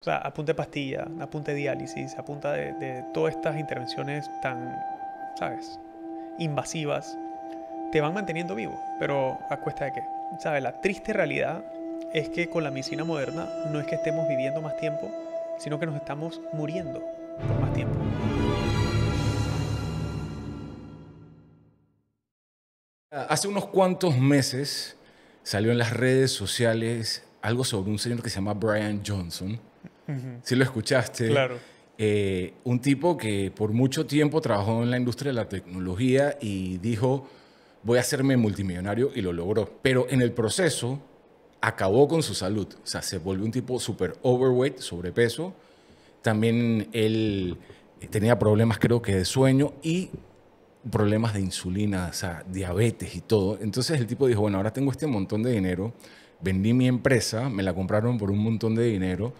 O sea, apunte pastilla, apunte diálisis, apunta de, de todas estas intervenciones tan, ¿sabes? Invasivas, te van manteniendo vivo, pero ¿a cuesta de qué? ¿Sabes? La triste realidad es que con la medicina moderna no es que estemos viviendo más tiempo, sino que nos estamos muriendo por más tiempo. Hace unos cuantos meses salió en las redes sociales algo sobre un señor que se llama Brian Johnson, si lo escuchaste. Eh, un tipo que por mucho tiempo trabajó en la industria de la tecnología y dijo, voy a hacerme multimillonario y lo logró. Pero en el proceso acabó con su salud. O sea, se volvió un tipo súper overweight, sobrepeso. También él eh, tenía problemas creo que de sueño y problemas de insulina, o sea, diabetes y todo. Entonces el tipo dijo, bueno, ahora tengo este montón de dinero, vendí mi empresa, me la compraron por un montón de dinero,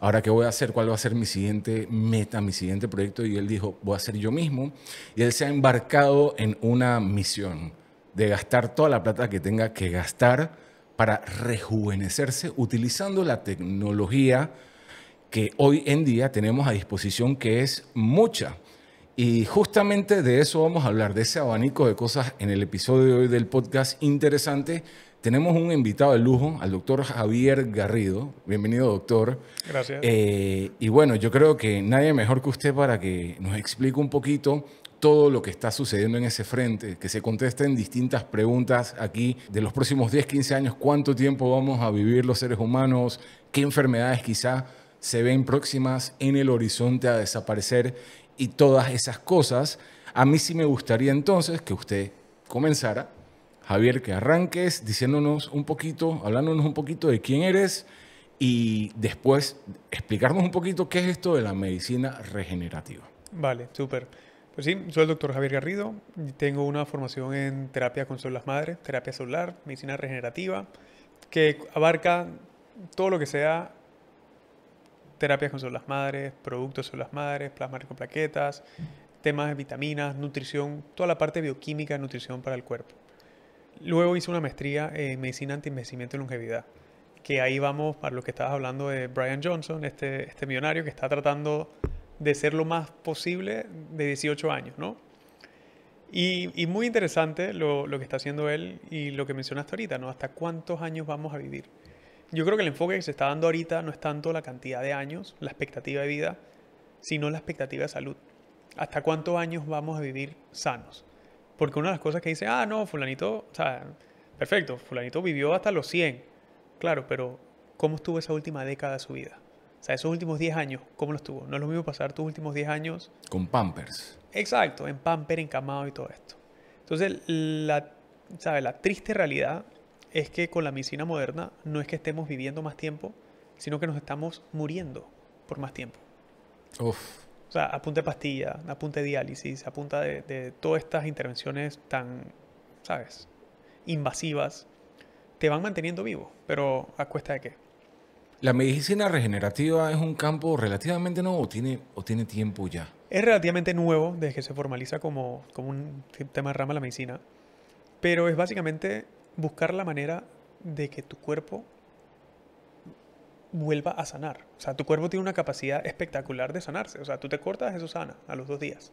ahora qué voy a hacer, cuál va a ser mi siguiente meta, mi siguiente proyecto. Y él dijo, voy a hacer yo mismo. Y él se ha embarcado en una misión de gastar toda la plata que tenga que gastar para rejuvenecerse utilizando la tecnología que hoy en día tenemos a disposición, que es mucha. Y justamente de eso vamos a hablar, de ese abanico de cosas en el episodio de hoy del podcast interesante tenemos un invitado de lujo, al doctor Javier Garrido. Bienvenido, doctor. Gracias. Eh, y bueno, yo creo que nadie mejor que usted para que nos explique un poquito todo lo que está sucediendo en ese frente, que se contesten distintas preguntas aquí de los próximos 10, 15 años, cuánto tiempo vamos a vivir los seres humanos, qué enfermedades quizá se ven próximas en el horizonte a desaparecer y todas esas cosas. A mí sí me gustaría entonces que usted comenzara Javier, que arranques diciéndonos un poquito, hablándonos un poquito de quién eres y después explicarnos un poquito qué es esto de la medicina regenerativa. Vale, súper. Pues sí, soy el doctor Javier Garrido, tengo una formación en terapia con células madres, terapia celular, medicina regenerativa, que abarca todo lo que sea terapias con células madres, productos con células madres, plasma con plaquetas, temas de vitaminas, nutrición, toda la parte bioquímica nutrición para el cuerpo. Luego hice una maestría en medicina anti y longevidad, que ahí vamos para lo que estabas hablando de Brian Johnson, este, este millonario que está tratando de ser lo más posible de 18 años, Y, muy interesante lo, que está haciendo él y lo que mencionaste ahorita, ¿no? Hasta cuántos años vamos a vivir. Yo creo que el enfoque que se está dando ahorita no es tanto la cantidad de años, la expectativa de vida, sino la expectativa de salud. ¿Hasta cuántos años vamos a vivir sanos? Porque una de las cosas que dice, ah, no, fulanito, o sea, perfecto, fulanito vivió hasta los 100. Claro, pero ¿cómo estuvo esa última década de su vida? O sea, esos últimos 10 años, ¿cómo lo estuvo? No es lo mismo pasar tus últimos 10 años. Con Pampers. Exacto, en Pamper, encamado y todo esto. Entonces, la, la triste realidad es que con la medicina moderna no es que estemos viviendo más tiempo, sino que nos estamos muriendo por más tiempo. Uf. O sea, a de pastilla, a de diálisis, apunta de, todas estas intervenciones tan, ¿sabes? Invasivas, te van manteniendo vivo, pero ¿a cuesta de qué? La medicina regenerativa es un campo relativamente nuevo o tiene, o tiene tiempo ya. Es relativamente nuevo desde que se formaliza como, como un tema de rama de la medicina, pero es básicamente buscar la manera de que tu cuerpo vuelva a sanar. O sea, tu cuerpo tiene una capacidad espectacular de sanarse. O sea, tú te cortas, eso sana a los dos días.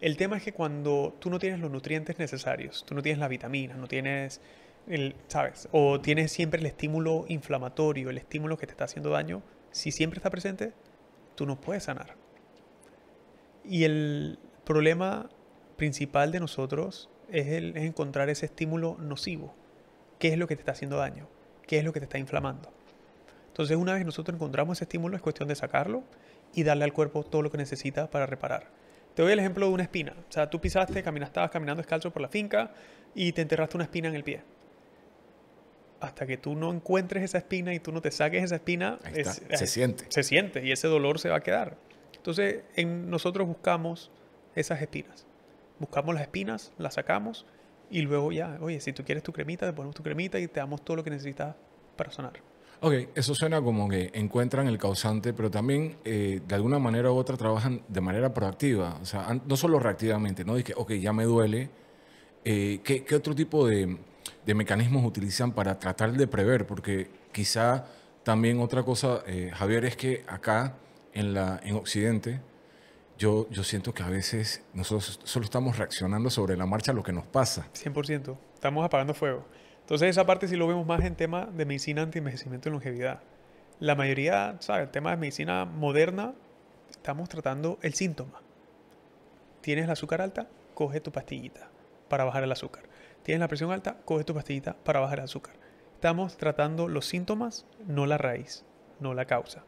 El tema es que cuando tú no tienes los nutrientes necesarios, tú no tienes la vitamina, no tienes, el, ¿sabes? O tienes siempre el estímulo inflamatorio, el estímulo que te está haciendo daño, si siempre está presente, tú no puedes sanar. Y el problema principal de nosotros es, es encontrar ese estímulo nocivo. ¿Qué es lo que te está haciendo daño? ¿Qué es lo que te está inflamando? Entonces, una vez nosotros encontramos ese estímulo, es cuestión de sacarlo y darle al cuerpo todo lo que necesita para reparar. Te doy el ejemplo de una espina. O sea, tú pisaste, estabas caminando descalzo por la finca y te enterraste una espina en el pie. Hasta que tú no encuentres esa espina y tú no te saques esa espina, se eh, siente. Se siente y ese dolor se va a quedar. Entonces, en, nosotros buscamos esas espinas. Buscamos las espinas, las sacamos y luego ya, oye, si tú quieres tu cremita, te ponemos tu cremita y te damos todo lo que necesitas para sanar. Ok, eso suena como que encuentran el causante, pero también eh, de alguna manera u otra trabajan de manera proactiva, o sea, no solo reactivamente, ¿no? Dije, ok, ya me duele. Eh, ¿qué, otro tipo de, mecanismos utilizan para tratar de prever? Porque quizá también otra cosa, eh, Javier, es que acá en, la, en Occidente, yo, yo siento que a veces nosotros solo estamos reaccionando sobre la marcha a lo que nos pasa. 100%, estamos apagando fuego. Entonces esa parte sí lo vemos más en tema de medicina anti-envejecimiento y longevidad. La mayoría, ¿sabes? El tema de medicina moderna, estamos tratando el síntoma. ¿Tienes el azúcar alta? Coge tu pastillita para bajar el azúcar. ¿Tienes la presión alta? Coge tu pastillita para bajar el azúcar. Estamos tratando los síntomas, no la raíz, no la causa.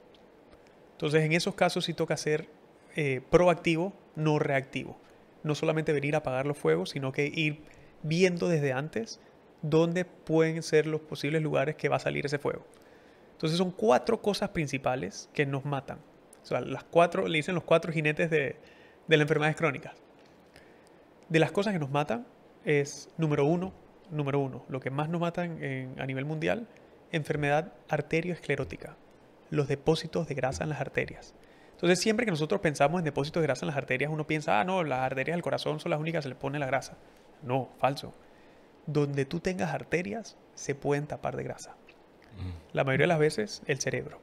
Entonces en esos casos sí toca ser eh, proactivo, no reactivo. No solamente venir a apagar los fuegos, sino que ir viendo desde antes dónde pueden ser los posibles lugares que va a salir ese fuego. Entonces son cuatro cosas principales que nos matan. O sea, las cuatro, le dicen los cuatro jinetes de, de las enfermedades crónicas. De las cosas que nos matan es, número uno, número uno, lo que más nos matan a nivel mundial, enfermedad arterioesclerótica, los depósitos de grasa en las arterias. Entonces, siempre que nosotros pensamos en depósitos de grasa en las arterias, uno piensa, ah, no, las arterias del corazón son las únicas que se les pone la grasa. No, falso donde tú tengas arterias se pueden tapar de grasa. Mm. La mayoría de las veces el cerebro.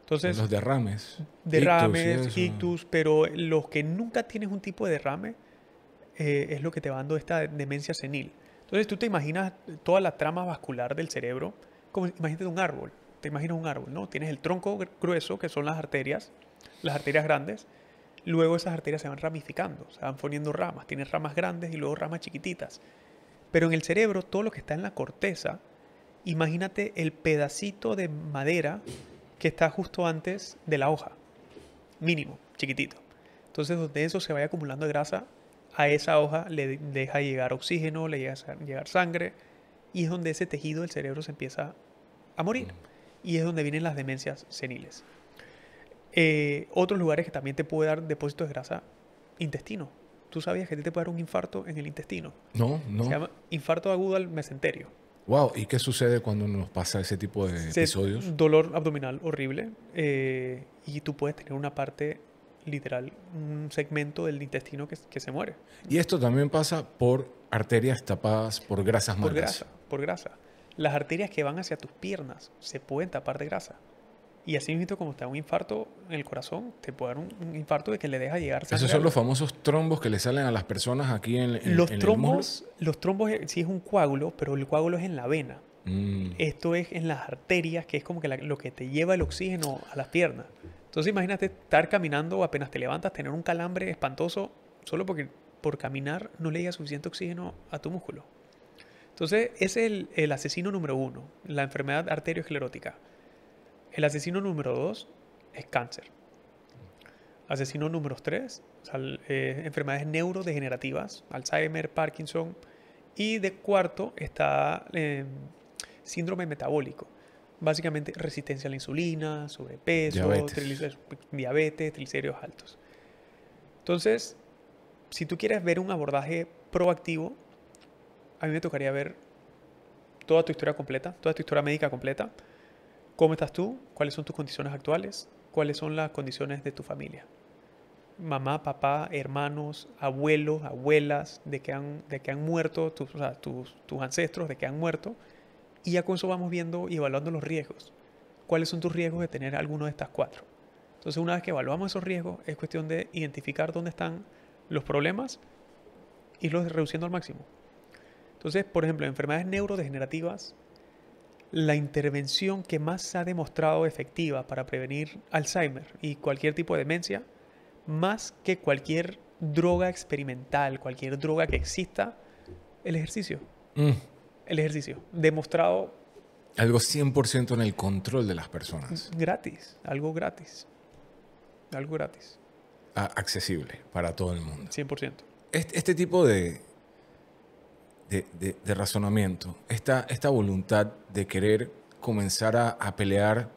Entonces, los derrames. Derrames, ictus, pero los que nunca tienes un tipo de derrame eh, es lo que te va dando esta demencia senil. Entonces tú te imaginas toda la trama vascular del cerebro, como imagínate un árbol, te imaginas un árbol, ¿no? Tienes el tronco grueso, que son las arterias, las arterias grandes, luego esas arterias se van ramificando, se van poniendo ramas, tienes ramas grandes y luego ramas chiquititas. Pero en el cerebro, todo lo que está en la corteza, imagínate el pedacito de madera que está justo antes de la hoja, mínimo, chiquitito. Entonces, donde eso se vaya acumulando grasa, a esa hoja le deja llegar oxígeno, le llega a llegar sangre, y es donde ese tejido del cerebro se empieza a morir. Mm. Y es donde vienen las demencias seniles. Eh, otros lugares que también te puede dar depósitos de grasa, intestino, ¿Tú sabías que te puede dar un infarto en el intestino? No, no. Se llama infarto agudo al mesenterio. Wow, ¿y qué sucede cuando nos pasa ese tipo de episodios? Dolor abdominal horrible eh, y tú puedes tener una parte literal un segmento del intestino que, se muere. Y esto también pasa por arterias tapadas por grasas muertas. Por grasa, por grasa. Las arterias que van hacia tus piernas se pueden tapar de grasa. Y así mismo como está un infarto en el corazón, te puede dar un, infarto de que le deja llegar Esos son los famosos trombos que le salen a las personas aquí en, en los trombos, Los trombos eh, sí es un coágulo, pero el coágulo es en la vena. Mm. Esto es en las arterias, que es como que lo que te lleva el oxígeno a las piernas. Entonces imagínate estar caminando, apenas te levantas, tener un calambre espantoso, solo porque por caminar no le llega suficiente oxígeno a tu músculo. Entonces, ese es el, el asesino número uno, la enfermedad arterioesclerótica. El asesino número dos es cáncer. Asesino número tres, eh, enfermedades neurodegenerativas, Alzheimer, Parkinson. Y de cuarto está em, síndrome metabólico. Básicamente resistencia a la insulina, sobrepeso, diabetes, triglicéridos, diabetes, triglicéridos altos. Entonces, si tú quieres ver un abordaje proactivo, a mí me tocaría ver toda tu historia completa, toda tu historia médica completa, ¿Cómo estás tú? ¿Cuáles son tus condiciones actuales? ¿Cuáles son las condiciones de tu familia? Mamá, papá, hermanos, abuelos, abuelas, de que han, de que han muerto, tus, o sea, tus, ancestros, de que han muerto. Y ya con eso vamos viendo y evaluando los riesgos. ¿Cuáles son tus riesgos de tener alguno de estas cuatro? Entonces, una vez que evaluamos esos riesgos, es cuestión de identificar dónde están los problemas, y los reduciendo al máximo. Entonces, por ejemplo, enfermedades neurodegenerativas la intervención que más se ha demostrado efectiva para prevenir Alzheimer y cualquier tipo de demencia, más que cualquier droga experimental, cualquier droga que exista, el ejercicio. Mm. El ejercicio. Demostrado. Algo 100% en el control de las personas. Gratis, algo gratis. Algo gratis. Ah, accesible para todo el mundo. 100%. este tipo de, de, razonamiento, esta, esta voluntad de querer comenzar a, pelear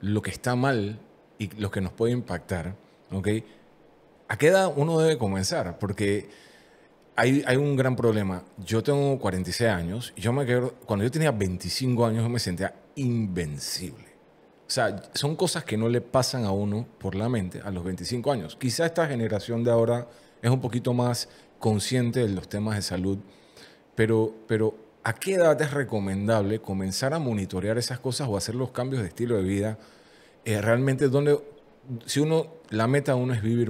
lo que está mal y lo que nos puede impactar, ¿ok? ¿A qué edad uno debe comenzar? Porque hay, hay un gran problema. Yo tengo 46 años yo me quedo, cuando yo tenía 25 años yo me sentía invencible. O sea, son cosas que no le pasan a uno por la mente a los 25 años. Quizá esta generación de ahora es un poquito más consciente de los temas de salud pero, ¿a qué edad es recomendable comenzar a monitorear esas cosas o hacer los cambios de estilo de vida? Eh, realmente donde, si uno, la meta de uno es vivir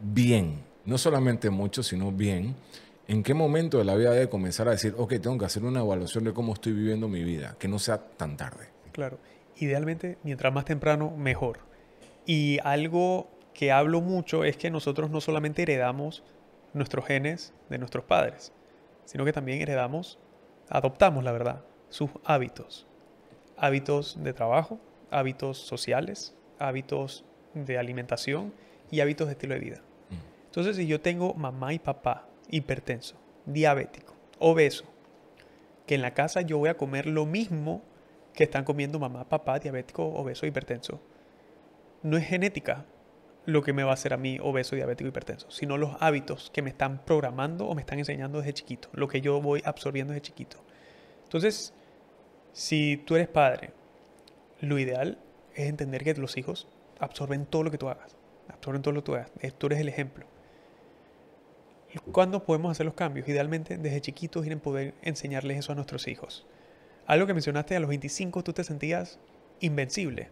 bien, no solamente mucho, sino bien. ¿En qué momento de la vida debe comenzar a decir, ok, tengo que hacer una evaluación de cómo estoy viviendo mi vida, que no sea tan tarde? Claro, idealmente, mientras más temprano, mejor. Y algo que hablo mucho es que nosotros no solamente heredamos nuestros genes de nuestros padres, sino que también heredamos, adoptamos, la verdad, sus hábitos. Hábitos de trabajo, hábitos sociales, hábitos de alimentación y hábitos de estilo de vida. Mm. Entonces, si yo tengo mamá y papá hipertenso, diabético, obeso, que en la casa yo voy a comer lo mismo que están comiendo mamá, papá, diabético, obeso, hipertenso, no es genética, lo que me va a hacer a mí obeso, diabético, hipertenso, sino los hábitos que me están programando o me están enseñando desde chiquito, lo que yo voy absorbiendo desde chiquito. Entonces, si tú eres padre, lo ideal es entender que los hijos absorben todo lo que tú hagas, absorben todo lo que tú hagas, tú eres el ejemplo. ¿Cuándo podemos hacer los cambios? Idealmente desde chiquitos ir en poder enseñarles eso a nuestros hijos. Algo que mencionaste, a los 25 tú te sentías invencible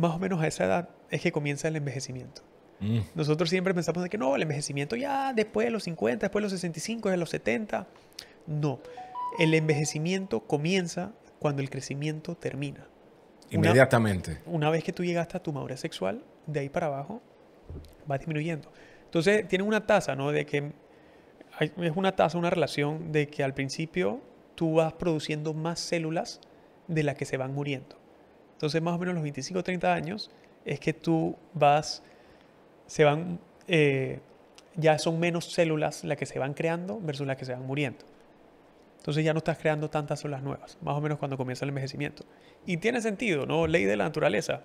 más o menos a esa edad es que comienza el envejecimiento. Mm. Nosotros siempre pensamos de que no, el envejecimiento ya después de los 50, después de los 65, de los 70. No, el envejecimiento comienza cuando el crecimiento termina. Inmediatamente. Una, vez que tú llegas a tu madurez sexual, de ahí para abajo va disminuyendo. Entonces, tiene una tasa, ¿no? De que es una tasa, una relación de que al principio tú vas produciendo más células de las que se van muriendo. Entonces, más o menos los 25 o 30 años es que tú vas, se van, eh, ya son menos células las que se van creando versus las que se van muriendo. Entonces ya no estás creando tantas células nuevas, más o menos cuando comienza el envejecimiento. Y tiene sentido, ¿no? Ley de la naturaleza.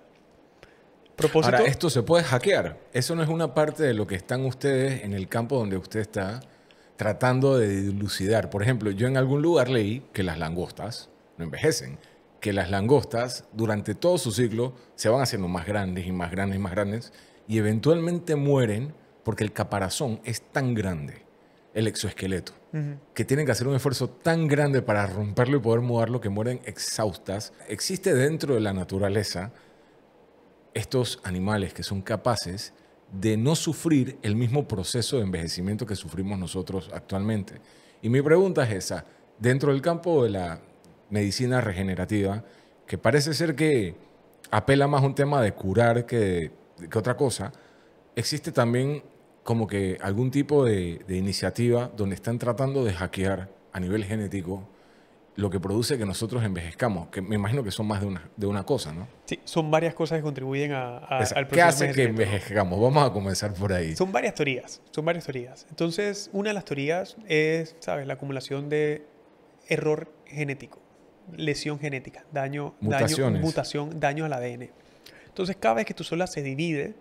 Propósito. Ahora, esto se puede hackear. Eso no es una parte de lo que están ustedes en el campo donde usted está tratando de dilucidar. Por ejemplo, yo en algún lugar leí que las langostas no envejecen que las langostas durante todo su ciclo se van haciendo más grandes y más grandes y más grandes y eventualmente mueren porque el caparazón es tan grande, el exoesqueleto, que tienen que hacer un esfuerzo tan grande para romperlo y poder mudarlo que mueren exhaustas. Existe dentro de la naturaleza estos animales que son capaces de no sufrir el mismo proceso de envejecimiento que sufrimos nosotros actualmente. Y mi pregunta es esa, dentro del campo de la, medicina regenerativa, que parece ser que apela más a un tema de curar que, que otra cosa, existe también como que algún tipo de, iniciativa donde están tratando de hackear a nivel genético lo que produce que nosotros envejezcamos, que me imagino que son más de una, de una cosa, ¿no? Sí, son varias cosas que contribuyen a, al proceso. ¿Qué hace que envejezcamos? Vamos a comenzar por ahí. Son varias teorías, son varias teorías. Entonces, una de las teorías es, ¿sabes?, la acumulación de error genético lesión genética, daño, daño, mutación, daño al ADN. Entonces, cada vez que tu célula se divide,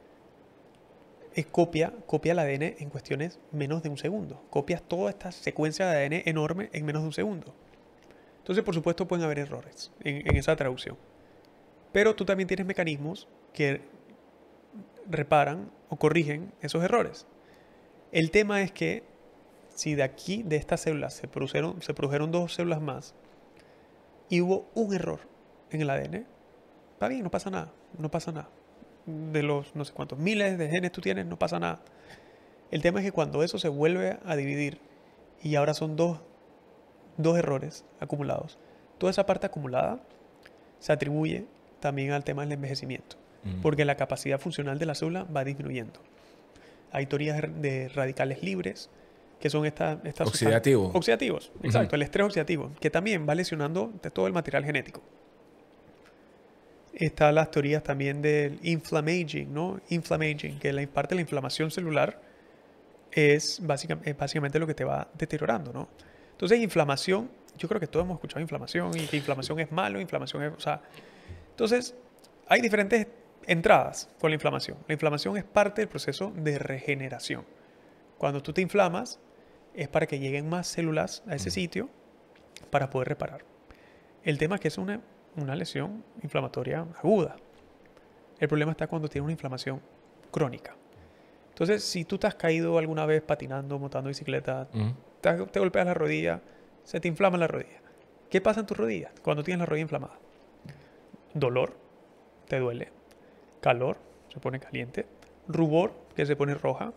es eh, copia, copia el ADN en cuestiones menos de un segundo. Copias toda esta secuencia de ADN enorme en menos de un segundo. Entonces, por supuesto, pueden haber errores en, esa traducción. Pero tú también tienes mecanismos que reparan o corrigen esos errores. El tema es que si de aquí, de esta célula, se produjeron, se produjeron dos células más, y hubo un error en el ADN, está bien, no pasa nada, no pasa nada. De los no sé cuántos miles de genes tú tienes, no pasa nada. El tema es que cuando eso se vuelve a dividir y ahora son dos, dos errores acumulados, toda esa parte acumulada se atribuye también al tema del envejecimiento, mm. porque la capacidad funcional de la célula va disminuyendo. Hay teorías de radicales libres, que son estas... estas Oxidativos, exacto, el estrés oxidativo, que también va lesionando todo el material genético. Están las teorías también del inflammaging, ¿no? Inflamaging, que la parte de la inflamación celular es básicamente, es básicamente lo que te va deteriorando, ¿no? Entonces, inflamación, yo creo que todos hemos escuchado inflamación y que inflamación es malo, inflamación es... O sea, entonces, hay diferentes entradas con la inflamación. La inflamación es parte del proceso de regeneración. Cuando tú te inflamas, es para que lleguen más células a ese sitio para poder reparar. El tema es que es una, lesión inflamatoria aguda. El problema está cuando tiene una inflamación crónica. Entonces, si tú te has caído alguna vez patinando, montando bicicleta, te, te, golpeas la rodilla, se te inflama la rodilla. ¿Qué pasa en tus rodillas cuando tienes la rodilla inflamada? Dolor, te duele. Calor, se pone caliente. Rubor, que se pone roja.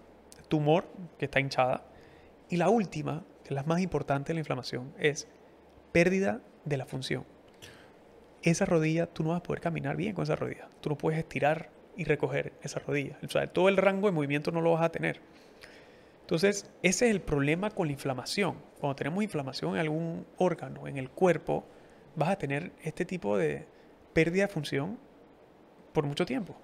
Tumor, que está hinchada. Y la última, que es la más importante de la inflamación, es pérdida de la función. Esa rodilla, tú no vas a poder caminar bien con esa rodilla. Tú no puedes estirar y recoger esa rodilla. O sea, todo el rango de movimiento no lo vas a tener. Entonces, ese es el problema con la inflamación. Cuando tenemos inflamación en algún órgano, en el cuerpo, vas a tener este tipo de pérdida de función por mucho tiempo.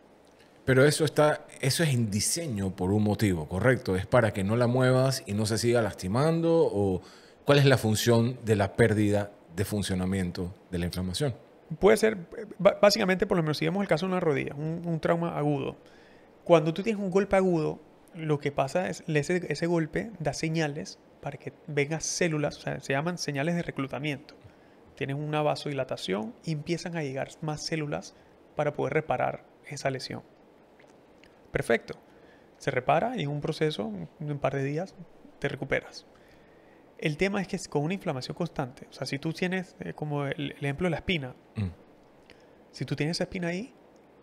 Pero eso, está, eso es en diseño por un motivo, ¿correcto? Es para que no la muevas y no se siga lastimando o cuál es la función de la pérdida de funcionamiento de la inflamación. Puede ser, básicamente, por lo menos si vemos el caso de una rodilla, un, trauma agudo. Cuando tú tienes un golpe agudo, lo que pasa es ese, ese golpe da señales para que vengan células, o sea, se llaman señales de reclutamiento. Tienes una vasodilatación y empiezan a llegar más células para poder reparar esa lesión perfecto. Se repara y en un proceso, en un par de días, te recuperas. El tema es que es con una inflamación constante, o sea, si tú tienes, eh, como el, ejemplo de la espina, mm. si tú tienes esa espina ahí,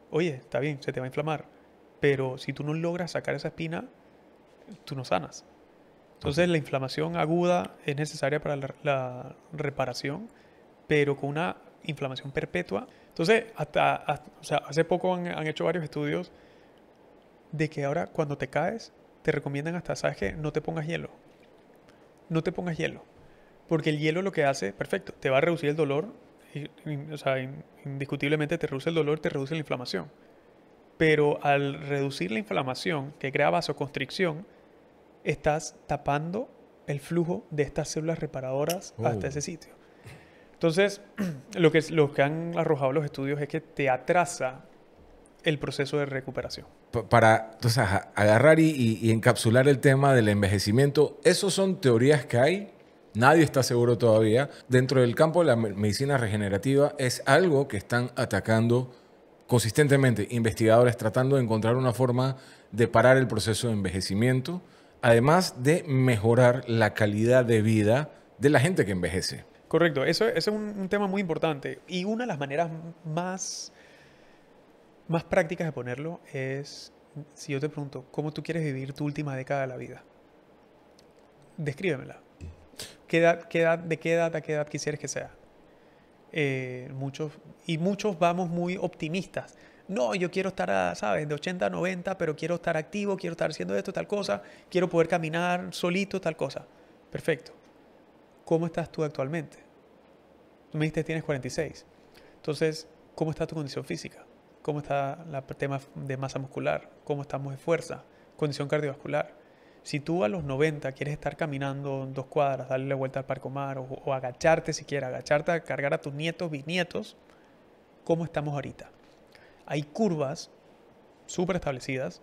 oye, está bien, se te va a inflamar, pero si tú no logras sacar esa espina, tú no sanas. Entonces la inflamación aguda es necesaria para la, reparación, pero con una inflamación perpetua. Entonces, o sea, hace poco han hecho varios estudios de que ahora cuando te caes, te recomiendan hasta, ¿sabes qué? No te pongas hielo. No te pongas hielo. Porque el hielo lo que hace, perfecto, te va a reducir el dolor, y, o sea, indiscutiblemente te reduce el dolor, te reduce la inflamación. Pero al reducir la inflamación, que crea vasoconstricción, estás tapando el flujo de estas células reparadoras hasta oh. ese sitio. Entonces, lo que, lo que han arrojado los estudios es que te atrasa el proceso de recuperación. Para agarrar y, encapsular el tema del envejecimiento, esas son teorías que hay. Nadie está seguro todavía. Dentro del campo de la medicina regenerativa es algo que están atacando consistentemente investigadores tratando de encontrar una forma de parar el proceso de envejecimiento, además de mejorar la calidad de vida de la gente que envejece. Correcto, eso, es un, tema muy importante y una de las maneras más más prácticas de ponerlo es, si yo te pregunto, ¿cómo tú quieres vivir tu última década de la vida? Descríbemela. ¿Qué qué ¿De qué edad a qué edad quisieras que sea? Eh, muchos, y muchos vamos muy optimistas. No, yo quiero estar, a, ¿sabes? De 80 a 90, pero quiero estar activo, quiero estar haciendo esto, tal cosa, quiero poder caminar solito, tal cosa. Perfecto. ¿Cómo estás tú actualmente? Tú me dijiste tienes 46. Entonces, ¿cómo está tu condición física? cómo está el tema de masa muscular, cómo estamos de fuerza, condición cardiovascular. Si tú a los 90 quieres estar caminando dos cuadras, darle la vuelta al Parque o, o agacharte si quieres, agacharte a cargar a tus nietos, bisnietos, ¿cómo estamos ahorita? Hay curvas súper establecidas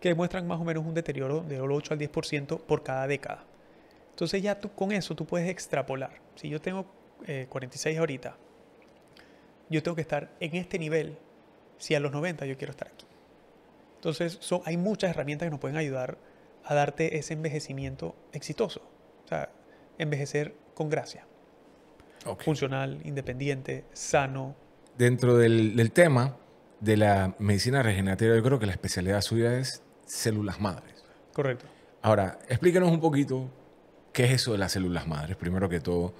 que muestran más o menos un deterioro del 8 al 10% por cada década. Entonces ya tú con eso tú puedes extrapolar. Si yo tengo 46 eh, ahorita, yo tengo que estar en este nivel si a los 90 yo quiero estar aquí. Entonces, hay muchas herramientas que nos pueden ayudar a darte ese envejecimiento exitoso. O sea, envejecer con gracia. Funcional, independiente, sano. Dentro del, del, tema de la medicina regenerativa, yo creo que la especialidad suya es células madres. Correcto. Ahora, explíquenos un poquito qué es eso de las células madres, primero que todo,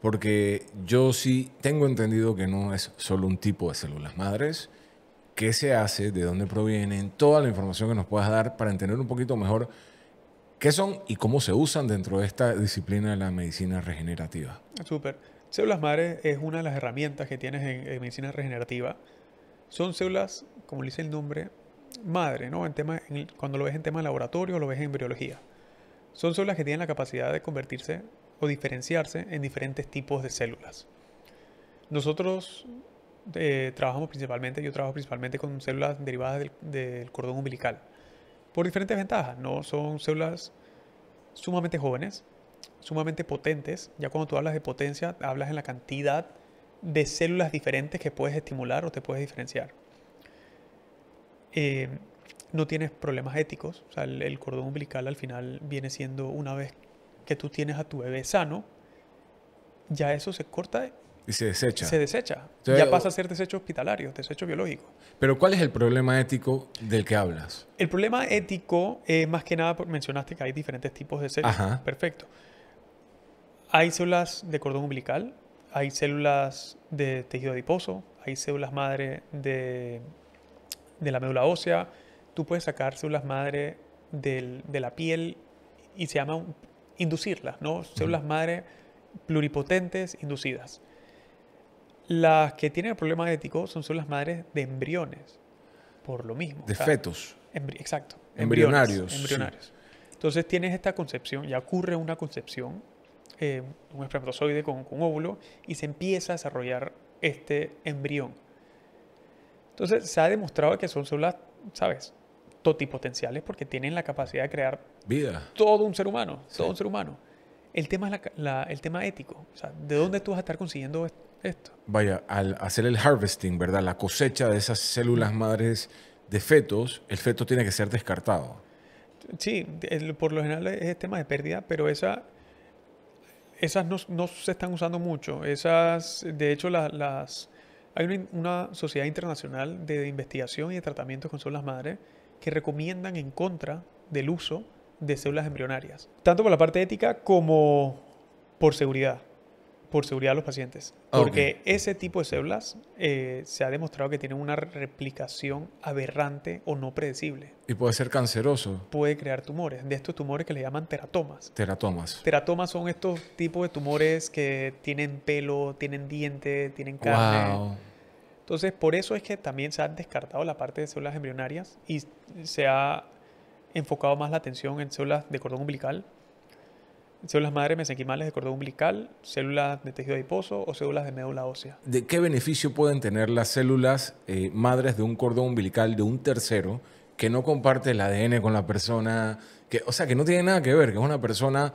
porque yo sí tengo entendido que no es solo un tipo de células madres, qué se hace, de dónde provienen, toda la información que nos puedas dar para entender un poquito mejor qué son y cómo se usan dentro de esta disciplina de la medicina regenerativa. Súper. Células madre es una de las herramientas que tienes en, medicina regenerativa. Son células, como le dice el nombre, madre, ¿no? En tema, cuando lo ves en tema de laboratorio lo ves en biología. Son células que tienen la capacidad de convertirse o diferenciarse en diferentes tipos de células. Nosotros trabajamos principalmente, yo trabajo principalmente con células derivadas del, cordón umbilical, por diferentes ventajas, ¿no? Son células sumamente jóvenes, sumamente potentes, ya cuando tú hablas de potencia, hablas en la cantidad de células diferentes que puedes estimular o te puedes diferenciar. Eh, no tienes problemas éticos, el, el cordón umbilical al final viene siendo una vez que tú tienes a tu bebé sano, ya eso se corta y se desecha. Se desecha. ya pasa a ser desecho hospitalario, desecho biológico. Pero ¿cuál es el problema ético del que hablas? El problema ético, es más que nada, mencionaste que hay diferentes tipos de células. Perfecto. Hay células de cordón umbilical, hay células de tejido adiposo, hay células madre de, la médula ósea. Tú puedes sacar células madre de la piel y se llama inducirlas, ¿no? Células madre pluripotentes inducidas. Las que tienen el problema ético son, son las madres de embriones, por lo mismo. De fetos. exacto. Embrionarios. Embrionarios. Entonces tienes esta concepción, ya ocurre una concepción, eh, un espermatozoide con, un óvulo, y se empieza a desarrollar este embrión. Entonces se ha demostrado que son células, ¿sabes? Totipotenciales porque tienen la capacidad de crear vida. Todo un ser humano, todo un ser humano. El tema es el tema ético. O sea, ¿de dónde tú vas a estar consiguiendo Vaya, al hacer el harvesting, ¿verdad? La cosecha de esas células madres de fetos, el feto tiene que ser descartado. Sí, por lo general es tema de pérdida, pero esas no, se están usando mucho. Esas, de hecho, las, hay una, sociedad internacional de investigación y de tratamiento con células madres que recomiendan en contra del uso de células embrionarias, tanto por la parte ética como por seguridad por seguridad de los pacientes. Ah, Porque ese tipo de células eh, se ha demostrado que tienen una replicación aberrante o no predecible. Y puede ser canceroso. Puede crear tumores, de estos tumores que le llaman teratomas. Teratomas. Teratomas son estos tipos de tumores que tienen pelo, tienen diente, tienen carne. Entonces, por eso es que también se ha descartado la parte de células embrionarias y se ha enfocado más la atención en células de cordón umbilical Células madre mesenquimales de cordón umbilical, células de tejido adiposo o células de médula ósea. ¿De qué beneficio pueden tener las células eh, madres de un cordón umbilical de un tercero que no comparte el ADN con la persona, que, o sea, que no tiene nada que ver, que es una persona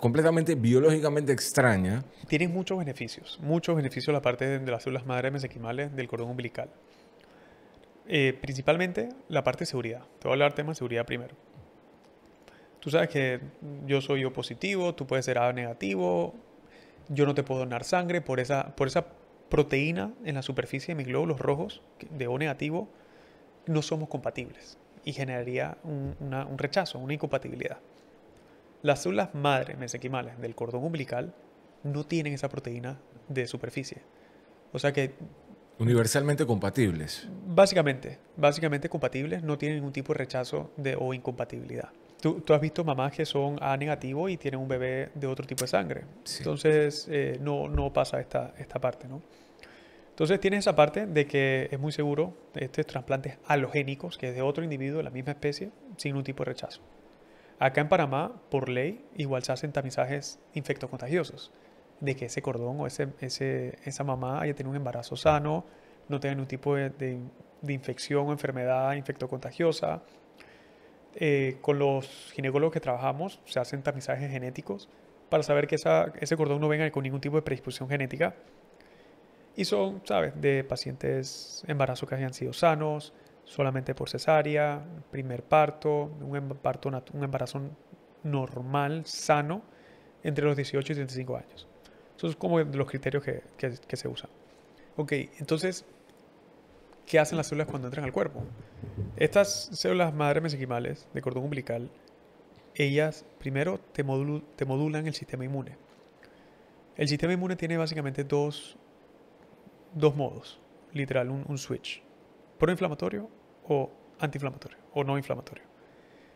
completamente biológicamente extraña? Tienen muchos beneficios, muchos beneficios la parte de, las células madre mesenquimales del cordón umbilical. Eh, principalmente la parte de seguridad. Te voy a hablar del tema de seguridad primero tú sabes que yo soy O positivo, tú puedes ser A negativo, yo no te puedo donar sangre por esa, por esa proteína en la superficie de mis glóbulos rojos de O negativo, no somos compatibles y generaría un, un rechazo, una incompatibilidad. Las células madre mesenquimales del cordón umbilical no tienen esa proteína de superficie. O sea que... Universalmente compatibles. Básicamente, básicamente compatibles, no tienen ningún tipo de rechazo de, o incompatibilidad. Tú, has visto mamás que son A negativo y tienen un bebé de otro tipo de sangre. Entonces, eh, no, pasa esta, parte, ¿no? Entonces, tienes esa parte de que es muy seguro estos trasplantes halogénicos, que es de otro individuo de la misma especie, sin un tipo de rechazo. Acá en Panamá, por ley, igual se hacen tamizajes infectocontagiosos, de que ese cordón o esa mamá haya tenido un embarazo sano, no tenga ningún tipo de, infección o enfermedad infectocontagiosa, eh, con los ginecólogos que trabajamos se hacen tamizajes genéticos para saber que ese cordón no venga con ningún tipo de predisposición genética. Y son, ¿sabes?, de pacientes embarazos que hayan sido sanos, solamente por cesárea, primer parto, un, un embarazo normal, sano, entre los 18 y 35 años. Eso es como los criterios que se usan. Ok, entonces qué hacen las células cuando entran al cuerpo. Estas células madre mesenquimales de cordón umbilical, ellas primero te, modulan el sistema inmune. El sistema inmune tiene básicamente dos, modos, literal, un, switch, proinflamatorio o antiinflamatorio o no inflamatorio.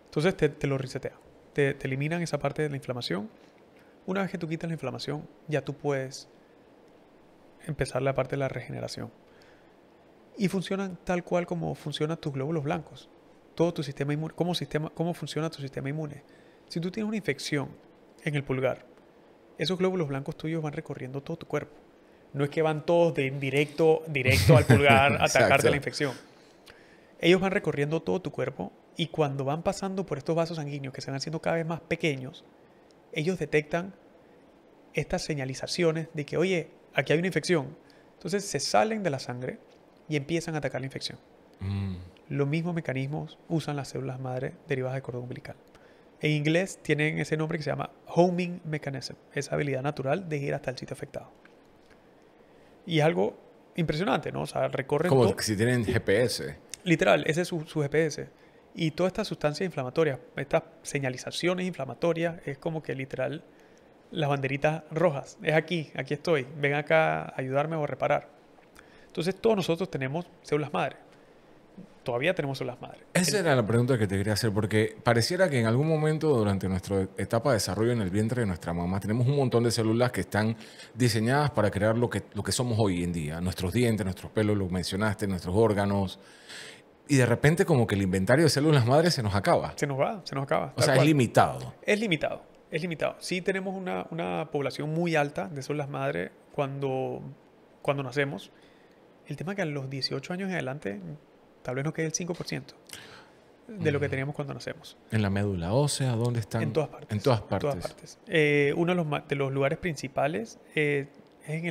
Entonces te, lo resetea, te, te eliminan esa parte de la inflamación. Una vez que tú quitas la inflamación, ya tú puedes empezar la parte de la regeneración y funcionan tal cual como funcionan tus glóbulos blancos. Todo tu sistema inmune, cómo, sistema, cómo funciona tu sistema inmune. Si tú tienes una infección en el pulgar, esos glóbulos blancos tuyos van recorriendo todo tu cuerpo. No es que van todos de directo, directo al pulgar a atacarte la infección. Ellos van recorriendo todo tu cuerpo y cuando van pasando por estos vasos sanguíneos que se van haciendo cada vez más pequeños, ellos detectan estas señalizaciones de que, oye, aquí hay una infección. Entonces se salen de la sangre y empiezan a atacar la infección. Mm. Los mismos mecanismos usan las células madre derivadas del cordón umbilical. En inglés tienen ese nombre que se llama homing mechanism, esa habilidad natural de ir hasta el sitio afectado. Y es algo impresionante, ¿no? O sea, recorren... Como si tienen GPS. Literal, ese es su, su GPS. Y todas estas sustancias inflamatorias, estas señalizaciones inflamatorias, es como que literal las banderitas rojas. Es aquí, aquí estoy, ven acá a ayudarme o reparar. Entonces todos nosotros tenemos células madre. Todavía tenemos células madre. Esa era la pregunta que te quería hacer, porque pareciera que en algún momento durante nuestra etapa de desarrollo en el vientre de nuestra mamá tenemos un montón de células que están diseñadas para crear lo que, lo que somos hoy en día. Nuestros dientes, nuestros pelos, lo mencionaste, nuestros órganos y de repente como que el inventario de células madres se nos acaba. Se nos va, se nos acaba. O sea, es limitado. Es limitado, es limitado. Sí tenemos una, población muy alta de células madre cuando, cuando nacemos. El tema es que a los 18 años en adelante, tal vez nos quede el 5% de lo que teníamos cuando nacemos. En la médula ósea, ¿dónde están? En todas partes. En todas partes. Eh, uno de los, lugares principales eh, es en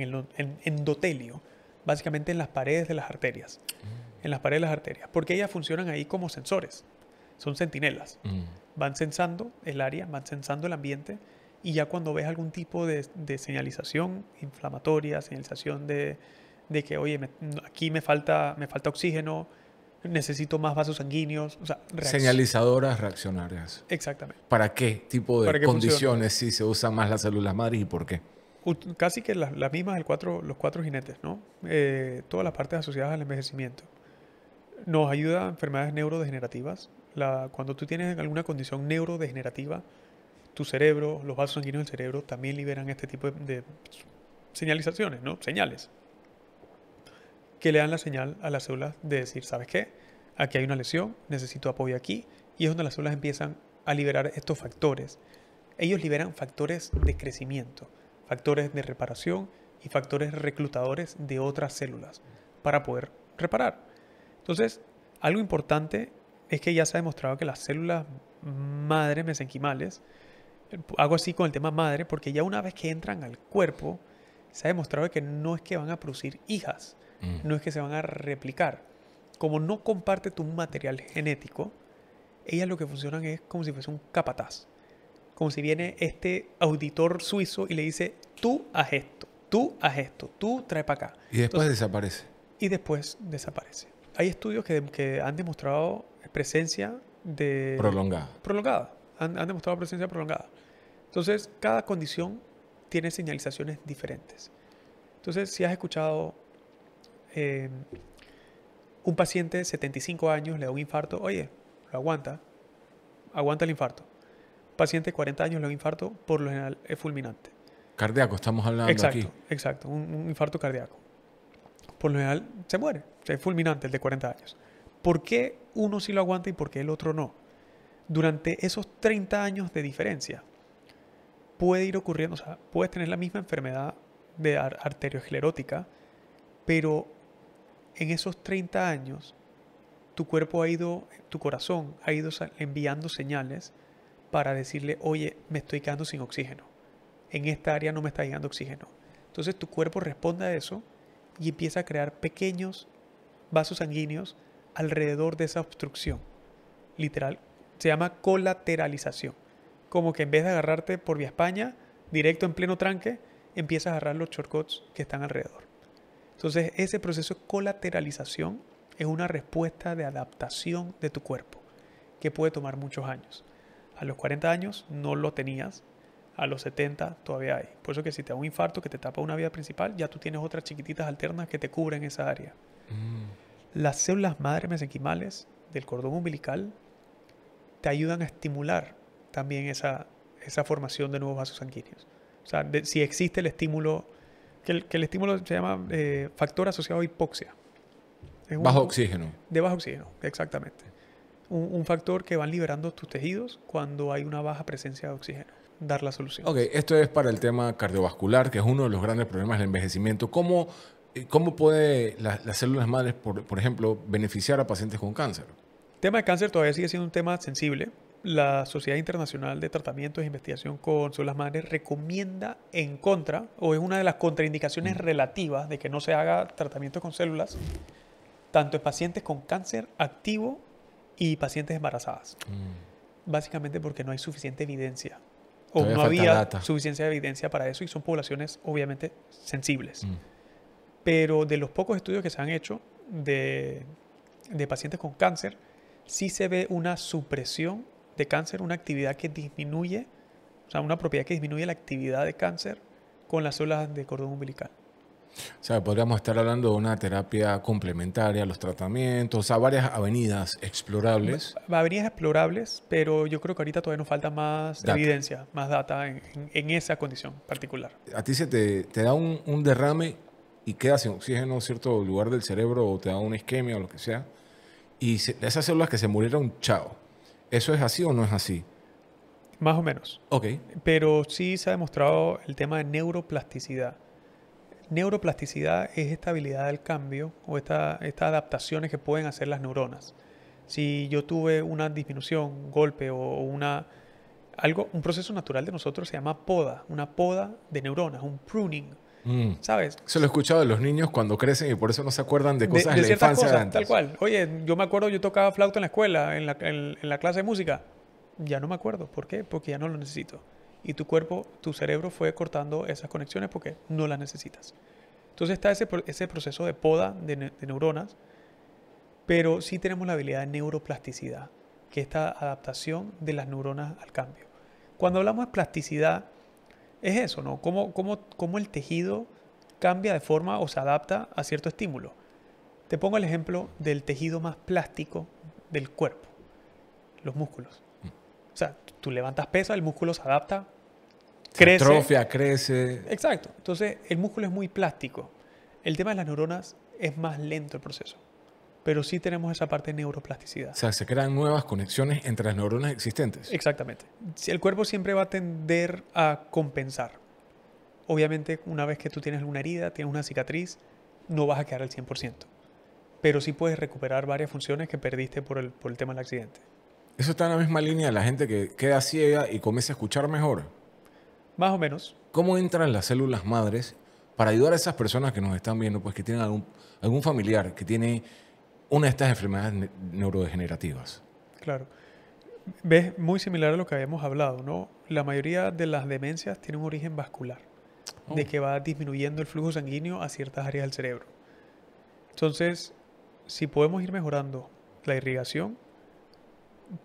el, endotelio, básicamente en las paredes de las arterias. Mm. En las paredes de las arterias, porque ellas funcionan ahí como sensores, son sentinelas. Mm. Van sensando el área, van sensando el ambiente y ya cuando ves algún tipo de, de señalización inflamatoria, señalización de de que, oye, aquí me falta, me falta oxígeno, necesito más vasos sanguíneos. Señalizadoras reaccionarias. Exactamente. ¿Para qué tipo de condiciones si se usan más las células madre y por qué? Casi que las, mismas, los cuatro jinetes, ¿no? Eh, todas las partes asociadas al envejecimiento. Nos ayuda a enfermedades neurodegenerativas. La, cuando tú tienes alguna condición neurodegenerativa, tu cerebro, los vasos sanguíneos del cerebro también liberan este tipo de señalizaciones, ¿no? Señales que le dan la señal a las células de decir, ¿sabes qué? Aquí hay una lesión, necesito apoyo aquí, y es donde las células empiezan a liberar estos factores. Ellos liberan factores de crecimiento, factores de reparación y factores reclutadores de otras células para poder reparar. Entonces, algo importante es que ya se ha demostrado que las células madre mesenquimales, hago así con el tema madre, porque ya una vez que entran al cuerpo, se ha demostrado que no es que van a producir hijas, Mm. no es que se van a replicar. Como no comparte tu material genético, ellas lo que funcionan es como si fuese un capataz. Como si viene este auditor suizo y le dice, tú haz esto, tú haz esto, tú trae para acá. Y después desaparece. Y después desaparece. Hay estudios que, han demostrado presencia de... Prolongada. Prolongada. Han, han demostrado presencia prolongada. Entonces, cada condición tiene señalizaciones diferentes. Entonces, si has escuchado Em, un paciente de 75 años le da un infarto, oye, lo aguanta, aguanta el infarto. Paciente de 40 años le da un infarto, por lo general es fulminante. Cardíaco, estamos hablando exacto, aquí. Exacto, un, un infarto cardíaco. Por lo general se muere, es fulminante el de 40 años. ¿Por qué uno sí lo aguanta y por qué el otro no? Durante esos 30 años de diferencia puede ir ocurriendo, o sea, puedes tener la misma enfermedad de arteriosclerótica, pero en esos 30 años, tu cuerpo ha ido, tu corazón ha ido enviando señales para decirle, oye, me estoy quedando sin oxígeno. En esta área no me está llegando oxígeno. Entonces tu cuerpo responde a eso y empieza a crear pequeños vasos sanguíneos alrededor de esa obstrucción. Literal, se llama colateralización. Como que en vez de agarrarte por vía España, directo en pleno tranque, empiezas a agarrar los shortcuts que están alrededor. Entonces, ese proceso de colateralización es una respuesta de adaptación de tu cuerpo que puede tomar muchos años. A los 40 años no lo tenías, a los 70 todavía hay. Por eso que si te da un infarto que te tapa una vía principal, ya tú tienes otras chiquititas alternas que te cubren esa área. Mm. Las células madre mesenquimales del cordón umbilical te ayudan a estimular también esa, esa formación de nuevos vasos sanguíneos. O sea, si existe el estímulo que el, que el estímulo se llama eh, factor asociado a hipoxia. bajo oxígeno. De bajo oxígeno, exactamente. Un, factor que van liberando tus tejidos cuando hay una baja presencia de oxígeno. Dar la solución. Ok, esto es para el tema cardiovascular, que es uno de los grandes problemas del envejecimiento. ¿Cómo, eh, cómo puede las células madres, por, por ejemplo, beneficiar a pacientes con cáncer? El tema de cáncer todavía sigue siendo un tema sensible la Sociedad Internacional de Tratamientos e Investigación con células madres recomienda en contra, o es una de las contraindicaciones mm. relativas de que no se haga tratamiento con células, tanto en pacientes con cáncer activo y pacientes embarazadas. Mm. Básicamente porque no hay suficiente evidencia. O no había suficiente evidencia para eso y son poblaciones obviamente sensibles. Mm. Pero de los pocos estudios que se han hecho de, de pacientes con cáncer, sí se ve una supresión de cáncer, una actividad que disminuye, o sea, una propiedad que disminuye la actividad de cáncer con las células de cordón umbilical. O sea, podríamos estar hablando de una terapia complementaria a los tratamientos, a varias avenidas explorables. Avenidas explorables, pero yo creo que ahorita todavía nos falta más evidencia, más data en, esa condición particular. A ti se te, da un, derrame y queda sin oxígeno en cierto lugar del cerebro o te da una isquemia o lo que sea. Y esas células que se murieron, chao. ¿Eso es así o no es así? Más o menos. Ok. Pero sí se ha demostrado el tema de neuroplasticidad. Neuroplasticidad es esta habilidad del cambio o estas adaptaciones que pueden hacer las neuronas. Si yo tuve una disminución, golpe o una, algo, un proceso natural de nosotros se llama poda, una poda de neuronas, un pruning. Mm. ¿Sabes? Se lo he escuchado de los niños cuando crecen y por eso no se acuerdan de cosas de, la infancia Tal cual. Oye, yo me acuerdo, yo tocaba flauta en la escuela, en la, clase de música. Ya no me acuerdo. ¿Por qué? Porque ya no lo necesito. Y tu cuerpo, tu cerebro fue cortando esas conexiones porque no las necesitas. Entonces está ese, ese proceso de poda de, de, neuronas, pero sí tenemos la habilidad de neuroplasticidad, que es esta adaptación de las neuronas al cambio. Cuando hablamos de plasticidad, es eso, ¿no? Cómo, el tejido cambia de forma o se adapta a cierto estímulo. Te pongo el ejemplo del tejido más plástico del cuerpo, los músculos. O sea, tú levantas peso, el músculo se adapta, crece. Atrofia, crece. Exacto. Entonces, el músculo es muy plástico. El tema de las neuronas es más lento el proceso pero sí tenemos esa parte de neuroplasticidad. O sea, se crean nuevas conexiones entre las neuronas existentes. Exactamente. El cuerpo siempre va a tender a compensar. Obviamente, una vez que tú tienes una herida, tienes una cicatriz, no vas a quedar al 100%, pero sí puedes recuperar varias funciones que perdiste por el, por el tema del accidente. ¿Eso está en la misma línea de la gente que queda ciega y comienza a escuchar mejor? Más o menos. ¿Cómo entran las células madres para ayudar a esas personas que nos están viendo, pues que tienen algún, algún familiar que tiene una de estas enfermedades neurodegenerativas. Claro. Ves, muy similar a lo que habíamos hablado, ¿no? La mayoría de las demencias tienen un origen vascular, oh. de que va disminuyendo el flujo sanguíneo a ciertas áreas del cerebro. Entonces, si podemos ir mejorando la irrigación,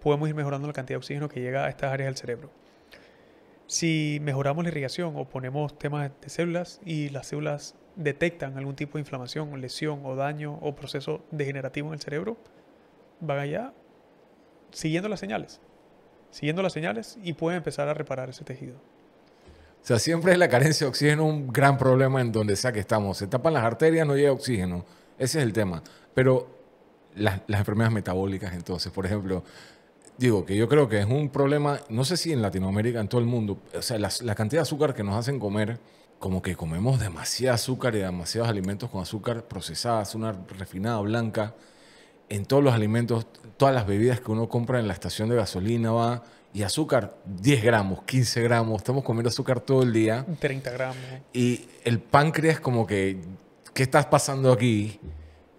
podemos ir mejorando la cantidad de oxígeno que llega a estas áreas del cerebro. Si mejoramos la irrigación o ponemos temas de células y las células detectan algún tipo de inflamación, lesión o daño o proceso degenerativo en el cerebro, van allá siguiendo las señales, siguiendo las señales y pueden empezar a reparar ese tejido. O sea, siempre es la carencia de oxígeno un gran problema en donde sea que estamos. Se tapan las arterias, no llega oxígeno. Ese es el tema. Pero las, enfermedades metabólicas, entonces, por ejemplo, digo que yo creo que es un problema, no sé si en Latinoamérica, en todo el mundo, o sea, la cantidad de azúcar que nos hacen comer como que comemos demasiado azúcar y demasiados alimentos con azúcar procesada, una refinada blanca. En todos los alimentos, todas las bebidas que uno compra en la estación de gasolina va y azúcar 10 gramos, 15 gramos. Estamos comiendo azúcar todo el día. 30 gramos. Y el páncreas como que, ¿qué estás pasando aquí?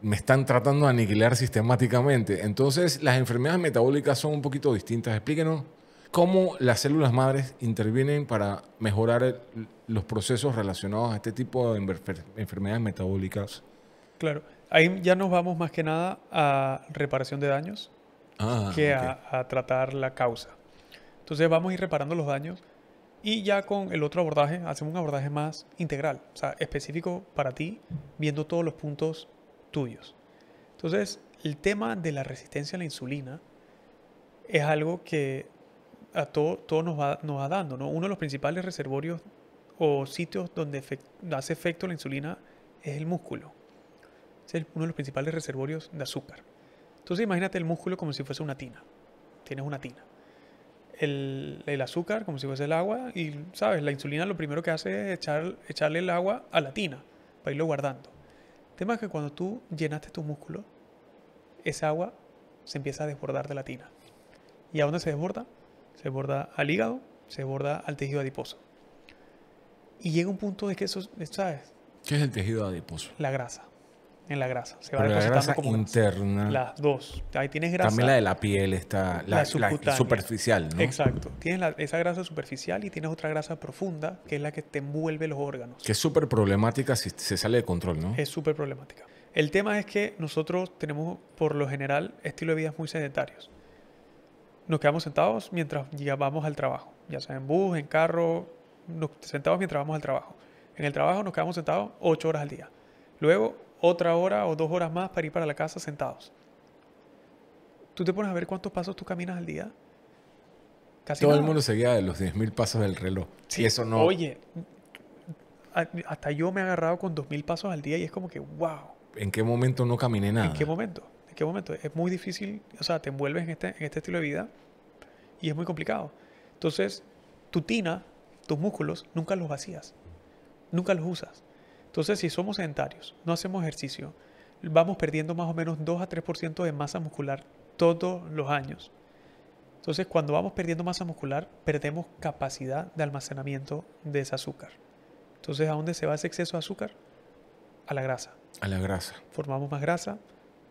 Me están tratando de aniquilar sistemáticamente. Entonces, las enfermedades metabólicas son un poquito distintas. Explíquenos cómo las células madres intervienen para mejorar los procesos relacionados a este tipo de enfermedades metabólicas. Claro, ahí ya nos vamos más que nada a reparación de daños ah, que a, a tratar la causa. Entonces vamos a ir reparando los daños y ya con el otro abordaje hacemos un abordaje más integral, o sea, específico para ti, viendo todos los puntos tuyos. Entonces, el tema de la resistencia a la insulina es algo que todo, todo nos, va, nos va dando. Uno de los principales reservorios o sitios donde hace efecto la insulina es el músculo. Es uno de los principales reservorios de azúcar. Entonces imagínate el músculo como si fuese una tina. Tienes una tina. El, azúcar como si fuese el agua y, ¿sabes? La insulina lo primero que hace es echarle el agua a la tina para irlo guardando. El tema es que cuando tú llenaste tu músculo, esa agua se empieza a desbordar de la tina. ¿Y a dónde se desborda? se borda al hígado, se borda al tejido adiposo. Y llega un punto de que eso, ¿sabes? ¿Qué es el tejido adiposo? La grasa. En la grasa. Se va Pero la grasa como interna. Las dos. Ahí tienes grasa. También la de la piel está. La, superficial, ¿no? Exacto. Tienes esa grasa superficial y tienes otra grasa profunda que es la que te envuelve los órganos. Que es súper problemática si se sale de control, ¿no? Es súper problemática. El tema es que nosotros tenemos, por lo general, estilo de vida muy sedentarios nos quedamos sentados mientras llevamos al trabajo, ya sea en bus, en carro, nos sentados mientras vamos al trabajo. En el trabajo nos quedamos sentados ocho horas al día. Luego, otra hora o dos horas más para ir para la casa sentados. Tú te pones a ver cuántos pasos tú caminas al día. Casi Todo el mundo seguía de los 10.000 pasos del reloj. Si eso no. Oye, hasta yo me he agarrado con 2.000 pasos al día y es como que, wow. ¿En qué momento no caminé nada? ¿En qué momento? qué momento. Es muy difícil, o sea, te envuelves este, en este, estilo de vida y es muy complicado. Entonces, tu tina, tus músculos, nunca los vacías, nunca los usas. Entonces, si somos sedentarios, no hacemos ejercicio, vamos perdiendo más o menos 2 a 3% de masa muscular todos los años. Entonces, cuando vamos perdiendo masa muscular, perdemos capacidad de almacenamiento de ese azúcar. Entonces, ¿a dónde se va ese exceso de azúcar? A la grasa. A la grasa. Formamos más grasa,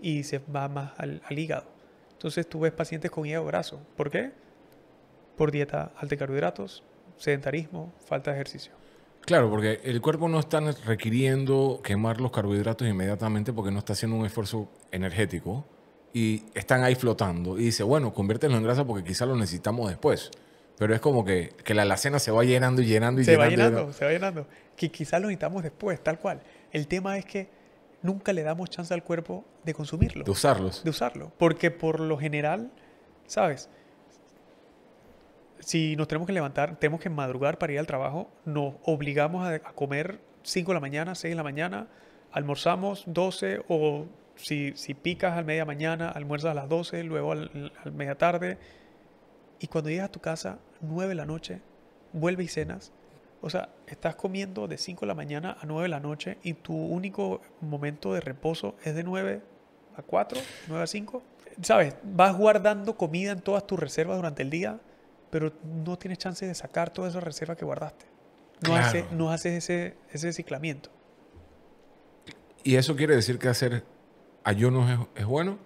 y se va más al, al hígado. Entonces tú ves pacientes con hígado graso. ¿Por qué? Por dieta alta en carbohidratos, sedentarismo, falta de ejercicio. Claro, porque el cuerpo no está requiriendo quemar los carbohidratos inmediatamente porque no está haciendo un esfuerzo energético y están ahí flotando. Y dice, bueno, conviértelo en grasa porque quizá lo necesitamos después. Pero es como que, que la alacena se va llenando y llenando y se llenando. Se va llenando, llenando. se va llenando. Que quizá lo necesitamos después, tal cual. El tema es que nunca le damos chance al cuerpo de consumirlo. De usarlos. De usarlo. Porque por lo general, ¿sabes? Si nos tenemos que levantar, tenemos que madrugar para ir al trabajo, nos obligamos a, comer 5 de la mañana, 6 de la mañana, almorzamos 12 o si, picas al media mañana, almuerzas a las 12, luego al, media tarde. Y cuando llegas a tu casa, 9 de la noche, vuelves y cenas o sea, estás comiendo de 5 de la mañana a 9 de la noche y tu único momento de reposo es de 9 a 4, 9 a 5. Sabes, vas guardando comida en todas tus reservas durante el día, pero no tienes chance de sacar todas esas reservas que guardaste. No, haces, ese, ese ciclamiento. ¿Y eso quiere decir que hacer ayunos es, bueno?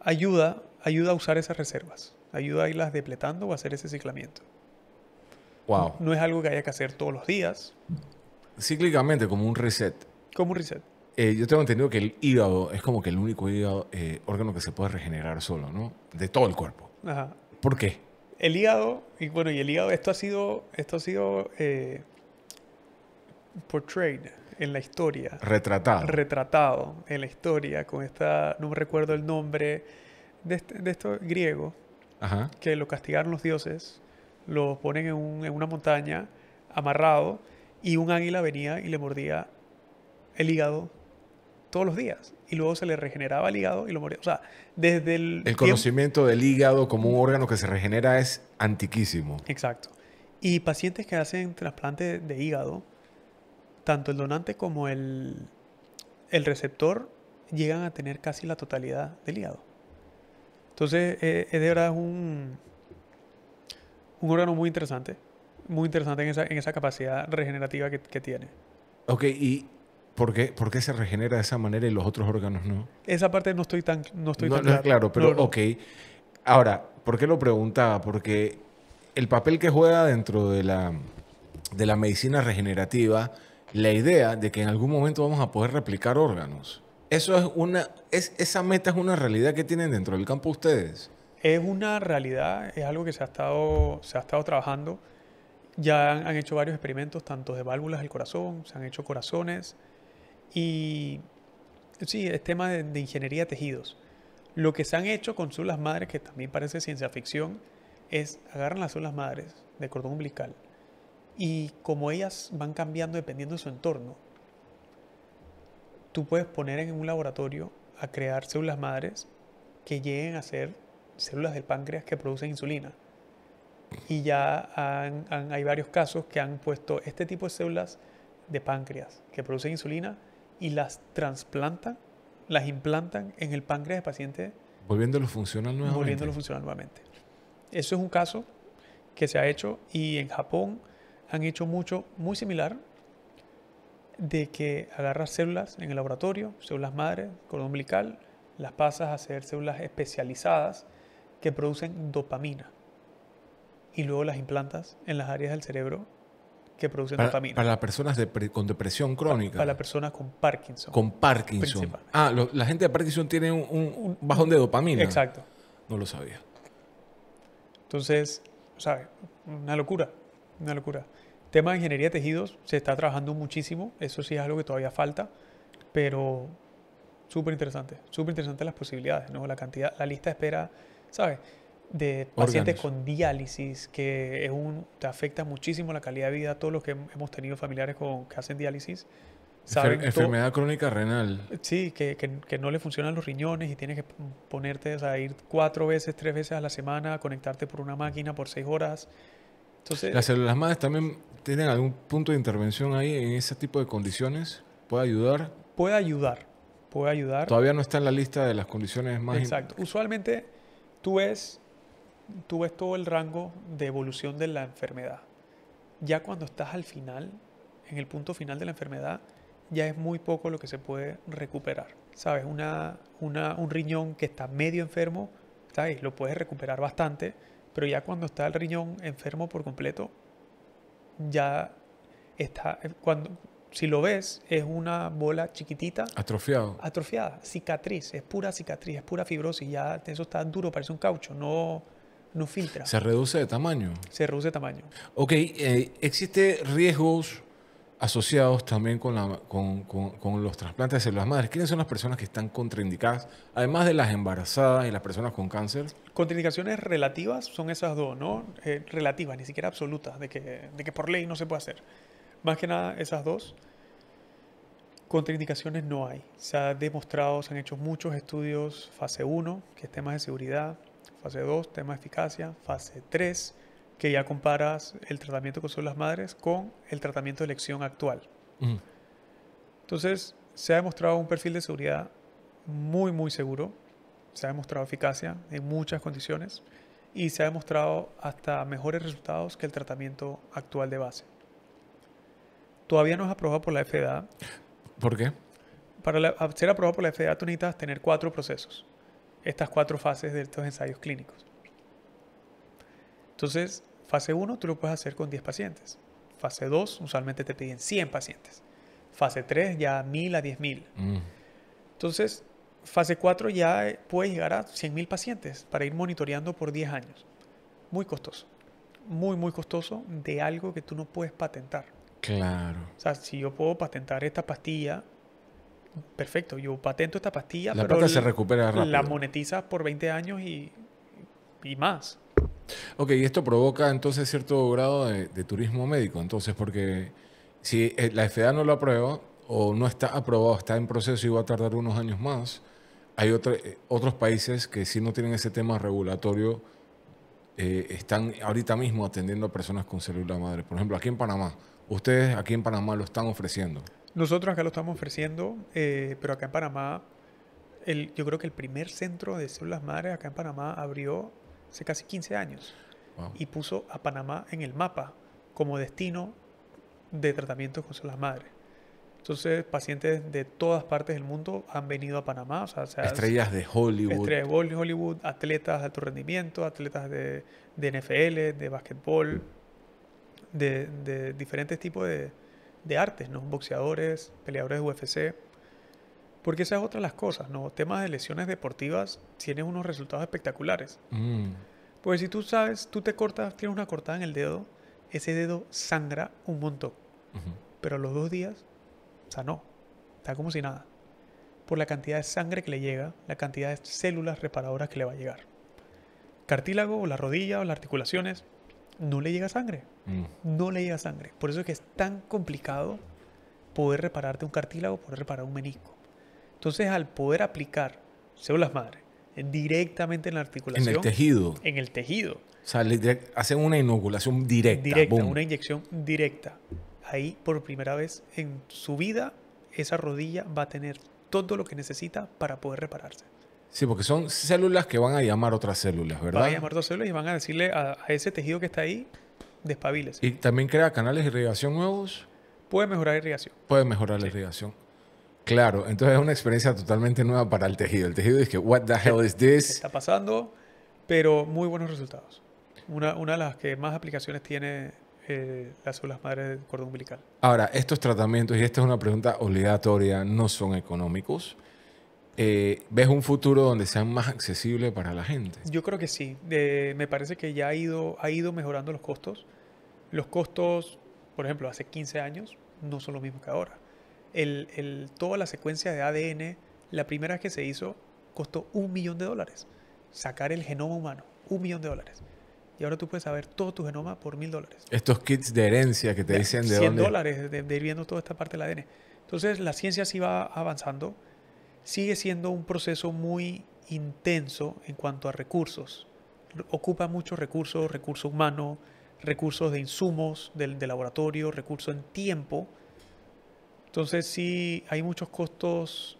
Ayuda, ayuda a usar esas reservas. Ayuda a irlas depletando o a hacer ese ciclamiento. No es algo que haya que hacer todos los días. Cíclicamente, como un reset. Como un reset. Eh, yo tengo entendido que el hígado es como que el único eh, órgano que se puede regenerar solo, ¿no? De todo el cuerpo. Ajá. ¿Por qué? El hígado, y bueno, y el hígado, esto ha sido, esto ha sido eh, portrayed en la historia. Retratado. Retratado en la historia con esta, no me recuerdo el nombre, de, este, de esto griego, que lo castigaron los dioses lo ponen en, en una montaña amarrado y un águila venía y le mordía el hígado todos los días y luego se le regeneraba el hígado y lo mordía. O sea, desde el... El conocimiento del hígado como un órgano que se regenera es antiquísimo. Exacto. Y pacientes que hacen trasplante de hígado, tanto el donante como el, receptor llegan a tener casi la totalidad del hígado. Entonces, eh, es de verdad un, un órgano muy interesante, muy interesante en esa, en esa capacidad regenerativa que, tiene. Ok, ¿y por qué, por qué, se regenera de esa manera y los otros órganos no? Esa parte no estoy tan, no estoy tan claro. pero ok. Ahora, ¿por qué lo preguntaba? Porque el papel que juega dentro de la, de la medicina regenerativa, la idea de que en algún momento vamos a poder replicar órganos. Eso es una, es, esa meta es una realidad que tienen dentro del campo ustedes. Es una realidad, es algo que se ha estado, se ha estado trabajando. Ya han, hecho varios experimentos, tanto de válvulas del corazón, se han hecho corazones. Y sí, es tema de, ingeniería de tejidos. Lo que se han hecho con células madres, que también parece ciencia ficción, es agarran las células madres de cordón umbilical y como ellas van cambiando dependiendo de su entorno, tú puedes poner en un laboratorio a crear células madres que lleguen a ser células del páncreas que producen insulina. Y ya hay varios casos que han puesto este tipo de células de páncreas que producen insulina y las trasplantan, las implantan en el páncreas del paciente. Volviéndolo funcional nuevamente. Volviéndolo funcional nuevamente. Eso es un caso que se ha hecho y en Japón han hecho mucho muy similar de que agarras células en el laboratorio, células madre, cordón umbilical, las pasas a hacer células especializadas que producen dopamina y luego las implantas en las áreas del cerebro que producen dopamina. Para las personas con depresión crónica. Para, las personas con Parkinson. Con Parkinson. Ah, la gente de Parkinson tiene un, bajón de dopamina. Exacto. No lo sabía. Entonces, ¿sabes? Una locura, una locura. Tema de ingeniería de tejidos, se está trabajando muchísimo, eso sí es algo que todavía falta, pero súper interesante, súper interesante las posibilidades, ¿no? La cantidad, la lista de espera ¿sabes? De pacientes con diálisis, que un, te afecta muchísimo la calidad de vida. Todos los que hemos tenido familiares con, que hacen diálisis. Saben enfermedad crónica renal. Sí, que, que, no le funcionan los riñones y tienes que ponerte a ir cuatro veces, tres veces a la semana, conectarte por una máquina por seis horas. Entonces, ¿Las células madres también tienen algún punto de intervención ahí en ese tipo de condiciones? ¿Puede ayudar? Puede ayudar, puede ayudar. Todavía no está en la lista de las condiciones más... Exacto. Usualmente tú ves, todo el rango de evolución de la enfermedad. Ya cuando estás al final, en el punto final de la enfermedad, ya es muy poco lo que se puede recuperar. ¿Sabes? un riñón que está medio enfermo, ¿sabes? Lo puedes recuperar bastante, pero ya cuando está el riñón enfermo por completo, ya está, cuando, si lo ves, es una bola chiquitita. Atrofiado. Atrofiada, cicatriz, es pura cicatriz, es pura fibrosis, ya eso está duro, parece un caucho, no, no filtra. Se reduce de tamaño. Se reduce de tamaño. Ok, eh, ¿existe riesgos asociados también con, la, con, con, con, los trasplantes de células madres. ¿Quiénes son las personas que están contraindicadas, además de las embarazadas y las personas con cáncer? Contraindicaciones relativas son esas dos, ¿no? Eh, relativas, ni siquiera absolutas, de que, de que por ley no se puede hacer. Más que nada esas dos. Contraindicaciones no hay. Se ha demostrado, se han hecho muchos estudios, fase 1, que es temas de seguridad, fase 2, tema de eficacia, fase 3, que ya comparas el tratamiento con son las madres con el tratamiento de elección actual. Mm. Entonces, se ha demostrado un perfil de seguridad muy, muy seguro. Se ha demostrado eficacia en muchas condiciones y se ha demostrado hasta mejores resultados que el tratamiento actual de base. Todavía no es aprobado por la FDA. ¿Por qué? Para ser aprobado por la FDA tú necesitas tener cuatro procesos, estas cuatro fases de estos ensayos clínicos. Entonces, fase 1 tú lo puedes hacer con 10 pacientes. Fase 2 usualmente te piden 100 pacientes. Fase 3 ya 1000 a 10000. Mm. Entonces, fase 4 ya eh, puedes llegar a 100.000 pacientes para ir monitoreando por 10 años. Muy costoso. Muy, muy costoso de algo que tú no puedes patentar. Claro. O sea, si yo puedo patentar esta pastilla, perfecto, yo patento esta pastilla, la pero se recupera La monetizas por 20 años y, más. Ok, y esto provoca entonces cierto grado de, turismo médico, entonces, porque si eh, la FDA no lo aprueba o no está aprobado, está en proceso y va a tardar unos años más, hay eh, otros países que si no tienen ese tema regulatorio, eh, están ahorita mismo atendiendo a personas con célula madre. Por ejemplo, aquí en Panamá, ¿Ustedes aquí en Panamá lo están ofreciendo? Nosotros acá lo estamos ofreciendo, eh, pero acá en Panamá, yo creo que el primer centro de células madres acá en Panamá abrió hace casi 15 años y puso a Panamá en el mapa como destino de tratamiento con células madres. Entonces, pacientes de todas partes del mundo han venido a Panamá. estrellas de Hollywood. Estrellas de Hollywood, atletas de alto rendimiento, atletas de, de NFL, de básquetbol, de, diferentes tipos de, artes, ¿no? Boxeadores, peleadores de UFC. Porque esa es otra las cosas, ¿no? Temas de lesiones deportivas Tienen unos resultados espectaculares. Pues si tú sabes, tú te cortas, tienes una cortada en el dedo, ese dedo sangra un montón. Pero a los dos días sanó. Está como si nada. Por la cantidad de sangre que le llega, la cantidad de células reparadoras que le va a llegar. Cartílago o la rodilla o las articulaciones no le llega sangre. Mm. No le llega sangre. Por eso es que es tan complicado poder repararte un cartílago, poder reparar un menisco. Entonces, al poder aplicar células madre directamente en la articulación. En el tejido. En el tejido. hacen una inoculación directa. una inyección directa. Ahí, por primera vez en su vida, esa rodilla va a tener todo lo que necesita para poder repararse. Sí, porque son células que van a llamar otras células, ¿verdad? Van a llamar otras células y van a decirle a, ese tejido que está ahí, despabiles. ¿Y también crea canales de irrigación nuevos? Puede mejorar la irrigación. Puede mejorar la irrigación. Claro, entonces es una experiencia totalmente nueva para el tejido. El tejido dice, what the hell is this? Está pasando, pero muy buenos resultados. Una, de las que más aplicaciones tiene eh, las células madres del cordón umbilical. Ahora, estos tratamientos, y esta es una pregunta obligatoria, no son económicos. Eh, ¿ves un futuro donde sea más accesible para la gente? Yo creo que sí. me parece que ya ha ido, ha ido mejorando los costos. Los costos, por ejemplo, hace 15 años no son los mismos que ahora. El, el, toda la secuencia de ADN, la primera vez que se hizo, costó un millón de dólares. Sacar el genoma humano, un millón de dólares. Y ahora tú puedes saber todo tu genoma por mil dólares. Estos kits de herencia que te dicen de 100 dólares de, ir viendo toda esta parte del ADN. Entonces, la ciencia sí va avanzando sigue siendo un proceso muy intenso en cuanto a recursos. Ocupa muchos recursos, recursos humanos, recursos de insumos de laboratorio, recursos en tiempo. Entonces sí hay muchos costos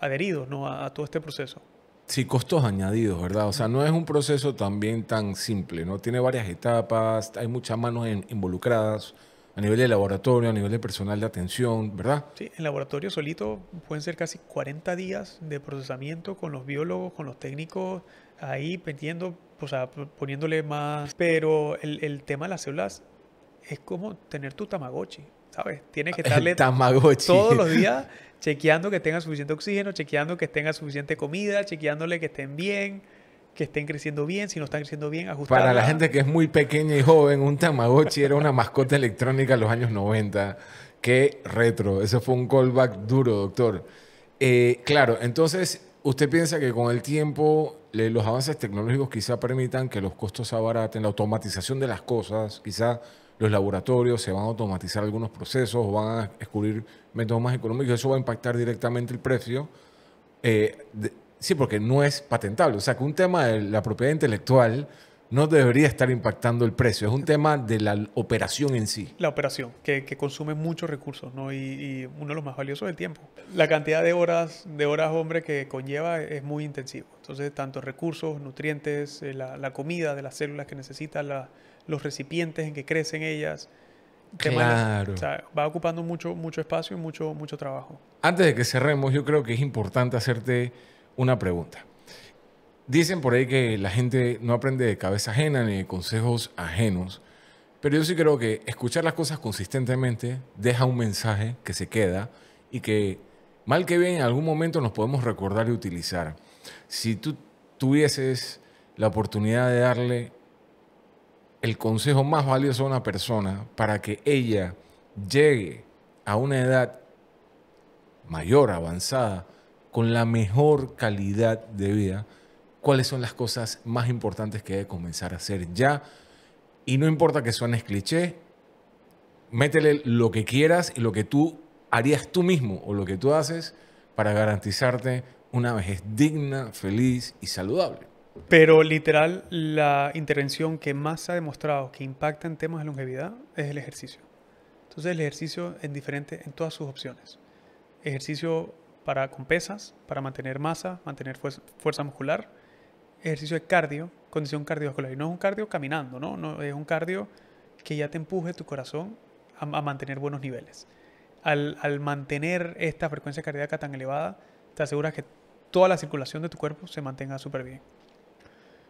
adheridos ¿no? a, todo este proceso. Sí, costos añadidos, ¿verdad? O sea, no es un proceso también tan simple, ¿no? Tiene varias etapas, hay muchas manos involucradas, a nivel de laboratorio, a nivel de personal de atención, ¿verdad? Sí, en laboratorio solito pueden ser casi 40 días de procesamiento con los biólogos, con los técnicos, ahí metiendo, o sea, poniéndole más. Pero el, tema de las células es como tener tu Tamagotchi, ¿sabes? Tienes que estarle todos los días chequeando que tenga suficiente oxígeno, chequeando que tenga suficiente comida, chequeándole que estén bien que estén creciendo bien, si no están creciendo bien, ajustar. Para la gente que es muy pequeña y joven, un Tamagotchi era una mascota electrónica en los años 90. Qué retro. Ese fue un callback duro, doctor. Eh, claro, entonces, ¿usted piensa que con el tiempo los avances tecnológicos quizá permitan que los costos se abaraten, la automatización de las cosas, quizá los laboratorios se van a automatizar algunos procesos van a descubrir métodos más económicos, eso va a impactar directamente el precio? Eh, Sí, porque no es patentable. O sea, que un tema de la propiedad intelectual no debería estar impactando el precio. Es un tema de la operación en sí. La operación, que, consume muchos recursos, ¿no? Y, uno de los más valiosos es el tiempo. La cantidad de horas, de horas hombre, que conlleva es muy intensivo. Entonces, tanto recursos, nutrientes, eh, la, comida de las células que necesitan, los recipientes en que crecen ellas. Claro. o sea, va ocupando mucho, mucho espacio y mucho, mucho trabajo. Antes de que cerremos, yo creo que es importante hacerte una pregunta. Dicen por ahí que la gente no aprende de cabeza ajena ni de consejos ajenos, pero yo sí creo que escuchar las cosas consistentemente deja un mensaje que se queda y que mal que bien en algún momento nos podemos recordar y utilizar. Si tú tuvieses la oportunidad de darle el consejo más valioso a una persona para que ella llegue a una edad mayor, avanzada, con la mejor calidad de vida, cuáles son las cosas más importantes que debe comenzar a hacer ya. Y no importa que suenes cliché, métele lo que quieras y lo que tú harías tú mismo o lo que tú haces para garantizarte una vejez digna, feliz y saludable. Pero literal, la intervención que más ha demostrado que impacta en temas de longevidad es el ejercicio. Entonces el ejercicio es diferente en todas sus opciones. Ejercicio para, con pesas para mantener masa, mantener fuerza, muscular. Ejercicio de cardio, condición cardiovascular. Y no es un cardio caminando, ¿no? no es un cardio que ya te empuje tu corazón a, mantener buenos niveles. Al, mantener esta frecuencia cardíaca tan elevada, te aseguras que toda la circulación de tu cuerpo se mantenga súper bien.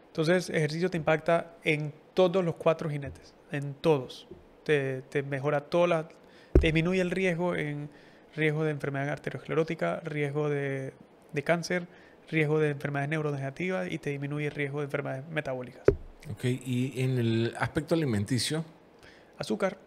Entonces, ejercicio te impacta en todos los cuatro jinetes, en todos. Te, mejora toda disminuye el riesgo en riesgo de enfermedad arteriosclerótica, riesgo de, cáncer, riesgo de enfermedades neurodegenerativas y te disminuye el riesgo de enfermedades metabólicas. Ok, y en el aspecto alimenticio. Azúcar,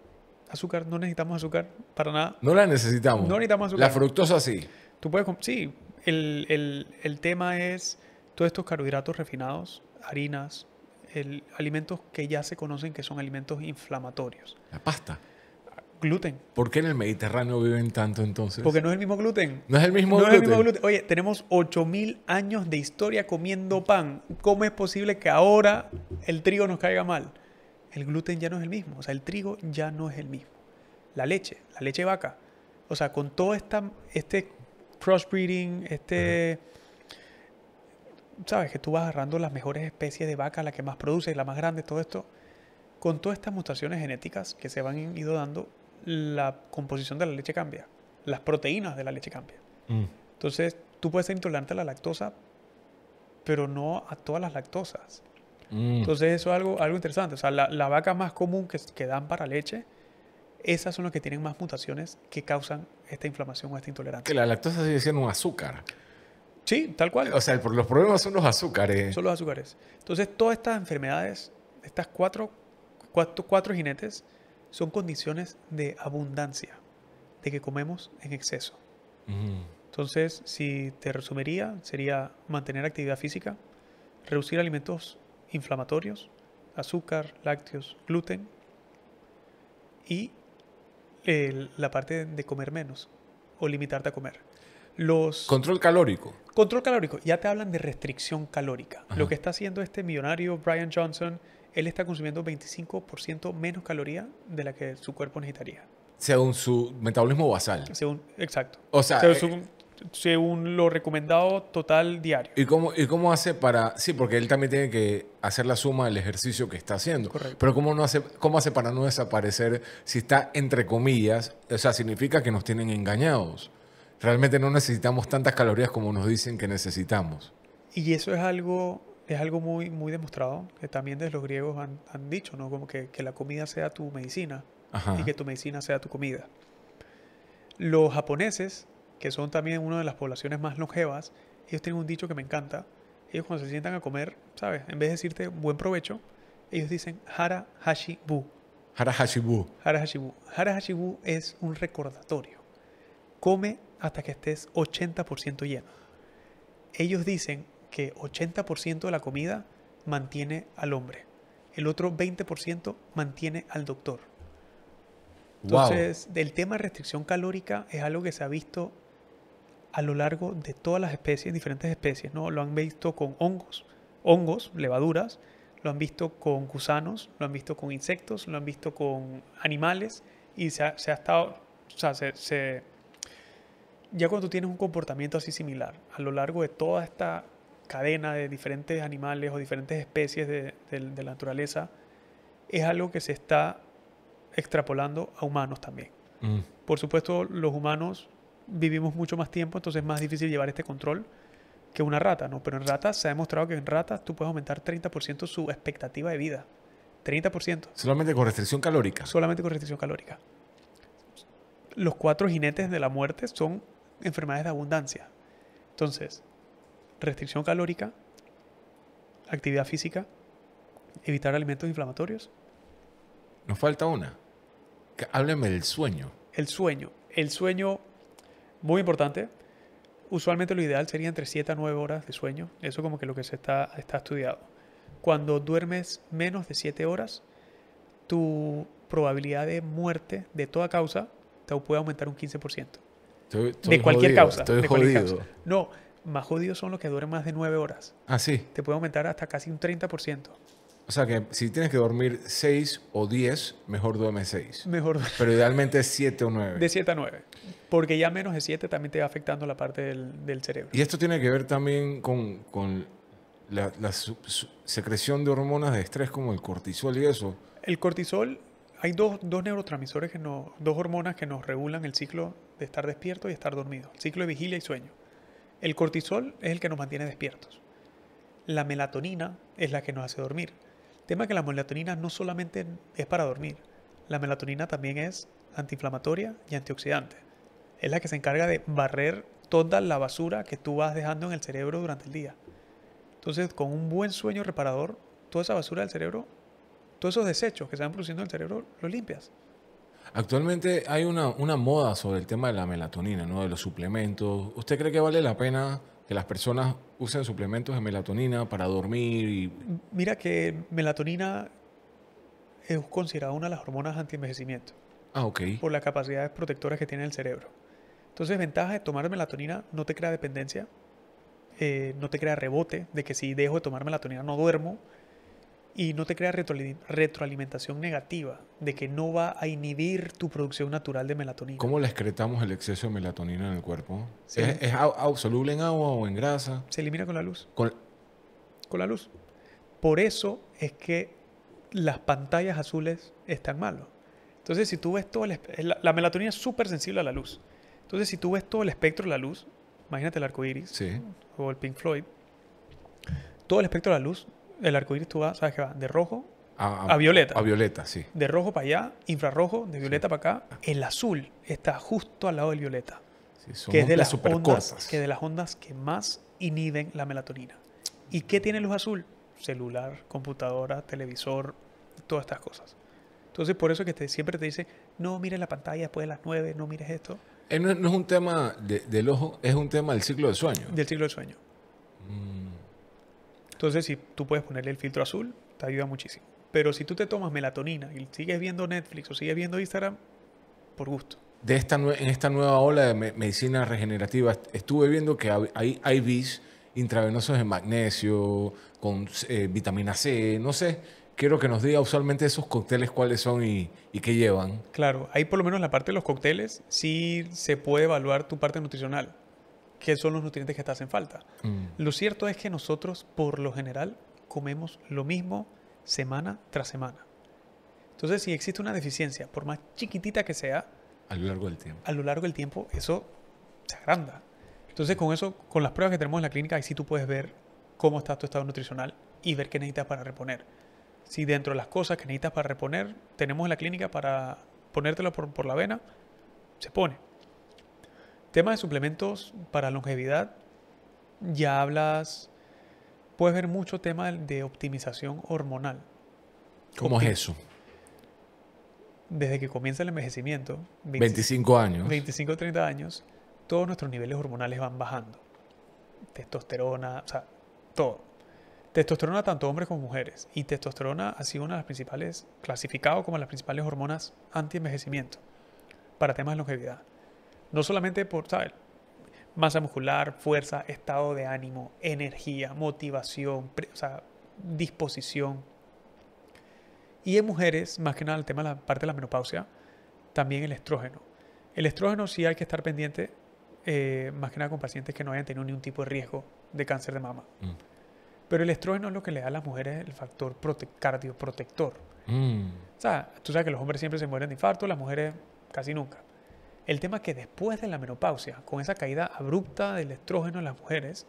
azúcar, no necesitamos azúcar para nada. No la necesitamos. No necesitamos azúcar. La fructosa sí. Tú puedes, sí, el, tema es todos estos carbohidratos refinados, harinas, el, alimentos que ya se conocen que son alimentos inflamatorios. La pasta gluten. ¿Por qué en el Mediterráneo viven tanto entonces? Porque no es el mismo gluten. No es el mismo, gluten? Oye, tenemos 8000 años de historia comiendo pan. ¿Cómo es posible que ahora el trigo nos caiga mal? El gluten ya no es el mismo, o sea, el trigo ya no es el mismo. La leche, la leche de vaca. O sea, con todo esta, este crossbreeding, este... sabes que tú vas agarrando las mejores especies de vaca, la que más produce, la más grande, todo esto, con todas estas mutaciones genéticas que se van ido dando, la composición de la leche cambia, las proteínas de la leche cambian. Mm. Entonces, tú puedes ser intolerante a la lactosa, pero no a todas las lactosas. Mm. Entonces, eso es algo, algo interesante. O sea, la, vaca más común que, que dan para leche, esas son las que tienen más mutaciones que causan esta inflamación o esta intolerancia. Que la lactosa sigue siendo un azúcar. Sí, tal cual. O sea, los problemas son los azúcares. Son los azúcares. Entonces, todas estas enfermedades, estas cuatro, cuatro, cuatro jinetes, son condiciones de abundancia, de que comemos en exceso. Entonces, si te resumiría, sería mantener actividad física, reducir alimentos inflamatorios, azúcar, lácteos, gluten y la parte de comer menos o limitarte a comer. Los, control calórico. Control calórico. Ya te hablan de restricción calórica. Lo que está haciendo este millonario Brian Johnson él está consumiendo 25% menos caloría de la que su cuerpo necesitaría. Según su metabolismo basal. Según, exacto. O sea, eh, según, lo recomendado total diario. ¿Y cómo, ¿Y cómo hace para...? Sí, porque él también tiene que hacer la suma del ejercicio que está haciendo. Correcto. Pero ¿cómo, no hace, ¿cómo hace para no desaparecer si está entre comillas? O sea, significa que nos tienen engañados. Realmente no necesitamos tantas calorías como nos dicen que necesitamos. Y eso es algo es algo muy, muy demostrado, que también desde los griegos han, dicho, ¿no? Como que, la comida sea tu medicina y que tu medicina sea tu comida. Los japoneses, que son también una de las poblaciones más longevas, ellos tienen un dicho que me encanta. Ellos cuando se sientan a comer, ¿sabes? En vez de decirte buen provecho, ellos dicen hara hashi bu. Hara hashi bu. Hara hashi bu. Hara es un recordatorio. Come hasta que estés 80% lleno. Ellos dicen que 80% de la comida mantiene al hombre, el otro 20% mantiene al doctor. Entonces, el del tema de restricción calórica es algo que se ha visto a lo largo de todas las especies, diferentes especies, ¿no? Lo han visto con hongos, hongos, levaduras, lo han visto con gusanos, lo han visto con insectos, lo han visto con animales y se ha, estado, o sea, se, ya cuando tú tienes un comportamiento así similar a lo largo de toda esta cadena de diferentes animales o diferentes especies de, la naturaleza, es algo que se está extrapolando a humanos también. Mm. Por supuesto, los humanos vivimos mucho más tiempo, entonces es más difícil llevar este control que una rata, ¿no? Pero en ratas se ha demostrado que en ratas tú puedes aumentar 30% su expectativa de vida. 30%. Solamente con restricción calórica. Solamente con restricción calórica. Los cuatro jinetes de la muerte son enfermedades de abundancia. Entonces, restricción calórica, actividad física, evitar alimentos inflamatorios. Nos falta una. Hábleme del sueño. El sueño. El sueño, muy importante. Usualmente lo ideal sería entre 7 a 9 horas de sueño. Eso como que lo que se está, está estudiado. Cuando duermes menos de 7 horas, tu probabilidad de muerte de toda causa te puede aumentar un 15%. de cualquier causa. Causa. No, más jodidos son los que duermen más de 9 horas. Ah, sí. Te puede aumentar hasta casi un 30%. O sea que si tienes que dormir 6 o 10, mejor duerme 6. Mejor Pero idealmente 7 o 9. De 7 a 9. Porque ya menos de 7 también te va afectando la parte del, cerebro. Y esto tiene que ver también con, la, secreción de hormonas de estrés como el cortisol y eso. El cortisol, hay dos, neurotransmisores, que no, dos hormonas que nos regulan el ciclo de estar despierto y estar dormido. El ciclo de vigilia y sueño. El cortisol es el que nos mantiene despiertos. La melatonina es la que nos hace dormir. Tema que la melatonina no solamente es para dormir, la melatonina también es antiinflamatoria y antioxidante. Es la que se encarga de barrer toda la basura que tú vas dejando en el cerebro durante el día. Entonces, con un buen sueño reparador, toda esa basura del cerebro, todos esos desechos que se van produciendo en el cerebro, los limpias. Actualmente hay una, moda sobre el tema de la melatonina, ¿no? de los suplementos. ¿Usted cree que vale la pena que las personas usen suplementos de melatonina para dormir? Mira que melatonina es considerada una de las hormonas anti-envejecimiento. Ah, ok. Por las capacidades protectoras que tiene el cerebro. Entonces, ventaja de tomar melatonina no te crea dependencia, eh, no te crea rebote de que si dejo de tomar melatonina no duermo, y no te crea retroalimentación negativa de que no va a inhibir tu producción natural de melatonina. ¿Cómo le excretamos el exceso de melatonina en el cuerpo? ¿Es, soluble en agua o en grasa? Se elimina con la luz. Con... la luz. Por eso es que las pantallas azules están malos. Entonces, si tú ves todo el... La, la melatonina es súper sensible a la luz. Entonces, si tú ves todo el espectro de la luz, imagínate el arco iris o el Pink Floyd, todo el espectro de la luz el arco iris tú vas, sabes que va de rojo a, violeta. A violeta, sí. De rojo para allá, infrarrojo, de violeta para acá. El azul está justo al lado del violeta. Sí, que es de las ondas, que de las ondas que más inhiben la melatonina. ¿Y qué tiene luz azul? Celular, computadora, televisor, todas estas cosas. Entonces, por eso que te, siempre te dice, no mires la pantalla después de las nueve, no mires esto. Eh, no, es un tema del ojo, es un tema del ciclo de sueño. Del ciclo del sueño. Mm. Entonces, si tú puedes ponerle el filtro azul, te ayuda muchísimo. Pero si tú te tomas melatonina y sigues viendo Netflix o sigues viendo Instagram, por gusto. De esta, en esta nueva ola de medicina regenerativa, estuve viendo que hay IVs intravenosos de magnesio, con eh, vitamina C, no sé. Quiero que nos diga usualmente esos cócteles cuáles son y, y qué llevan. Claro, ahí por lo menos la parte de los cócteles sí se puede evaluar tu parte nutricional qué son los nutrientes que te hacen falta. Mm. Lo cierto es que nosotros, por lo general, comemos lo mismo semana tras semana. Entonces, si existe una deficiencia, por más chiquitita que sea, a lo largo del tiempo, a lo largo del tiempo eso se agranda. Entonces, con eso, con las pruebas que tenemos en la clínica, ahí sí tú puedes ver cómo está tu estado nutricional y ver qué necesitas para reponer. Si dentro de las cosas que necesitas para reponer, tenemos la clínica para ponértelo por, por la vena, se pone. Tema de suplementos para longevidad, ya hablas, puedes ver mucho tema de optimización hormonal. ¿Cómo es eso? Desde que comienza el envejecimiento, 25 años. 25, 30 años, todos nuestros niveles hormonales van bajando. Testosterona, o sea, todo. Testosterona tanto hombres como mujeres. Y testosterona ha sido una de las principales, clasificado como las principales hormonas anti-envejecimiento para temas de longevidad. No solamente por, Masa muscular, fuerza, estado de ánimo, energía, motivación, o sea, disposición. Y en mujeres, más que nada el tema de la parte de la menopausia, también el estrógeno. El estrógeno sí hay que estar pendiente, eh, más que nada con pacientes que no hayan tenido ningún tipo de riesgo de cáncer de mama. Mm. Pero el estrógeno es lo que le da a las mujeres el factor cardioprotector. Mm. O sea, tú sabes que los hombres siempre se mueren de infarto, las mujeres casi nunca. El tema es que después de la menopausia, con esa caída abrupta del estrógeno en las mujeres,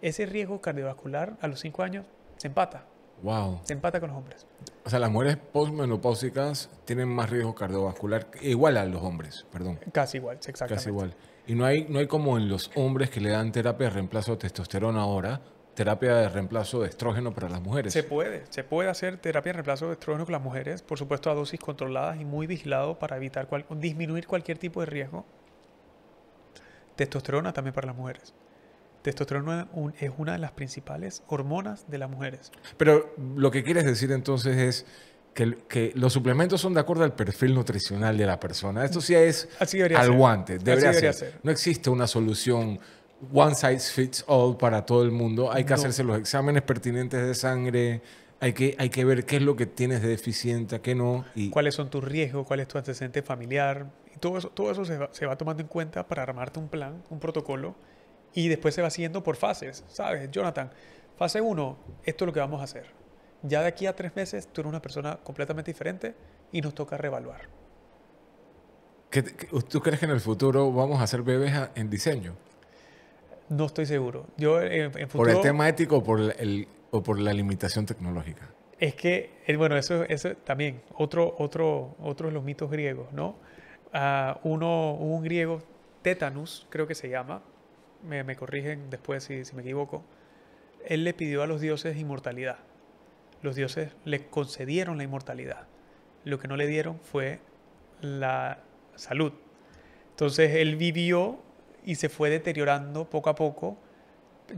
ese riesgo cardiovascular a los 5 años se empata. Wow. Se empata con los hombres. O sea, las mujeres postmenopáusicas tienen más riesgo cardiovascular igual a los hombres, perdón. Casi igual, exactamente. Casi igual. Y no hay, no hay como en los hombres que le dan terapia de reemplazo de testosterona ahora, terapia de reemplazo de estrógeno para las mujeres. Se puede, se puede hacer terapia de reemplazo de estrógeno con las mujeres, por supuesto a dosis controladas y muy vigilado para evitar cual, disminuir cualquier tipo de riesgo. Testosterona también para las mujeres. Testosterona es una de las principales hormonas de las mujeres. Pero lo que quieres decir entonces es que, los suplementos son de acuerdo al perfil nutricional de la persona. Esto sí es al guante. Debería, Así ser. No existe una solución one size fits all para todo el mundo. Hay que hacerse los exámenes pertinentes de sangre. Hay que, hay que ver qué es lo que tienes de deficiente, qué no. ¿Cuáles son tus riesgos? ¿Cuál es tu antecedente familiar? Y todo eso, todo eso se, va, se va tomando en cuenta para armarte un plan, un protocolo. Y después se va haciendo por fases. ¿Sabes, Jonathan? Fase 1, esto es lo que vamos a hacer. Ya de aquí a tres meses tú eres una persona completamente diferente y nos toca reevaluar. ¿Tú crees que en el futuro vamos a hacer bebés en diseño? No estoy seguro. Yo, eh, ¿Por el tema ético o por, el, por la limitación tecnológica? Es que, eh, bueno, eso, eso también, otro, otro, otro los mitos griegos, ¿no? Uh, uno, un griego, Tetanus, creo que se llama, me, corrigen después si, si, me equivoco, él le pidió a los dioses inmortalidad. Los dioses le concedieron la inmortalidad. Lo que no le dieron fue la salud. Entonces él vivió y se fue deteriorando poco a poco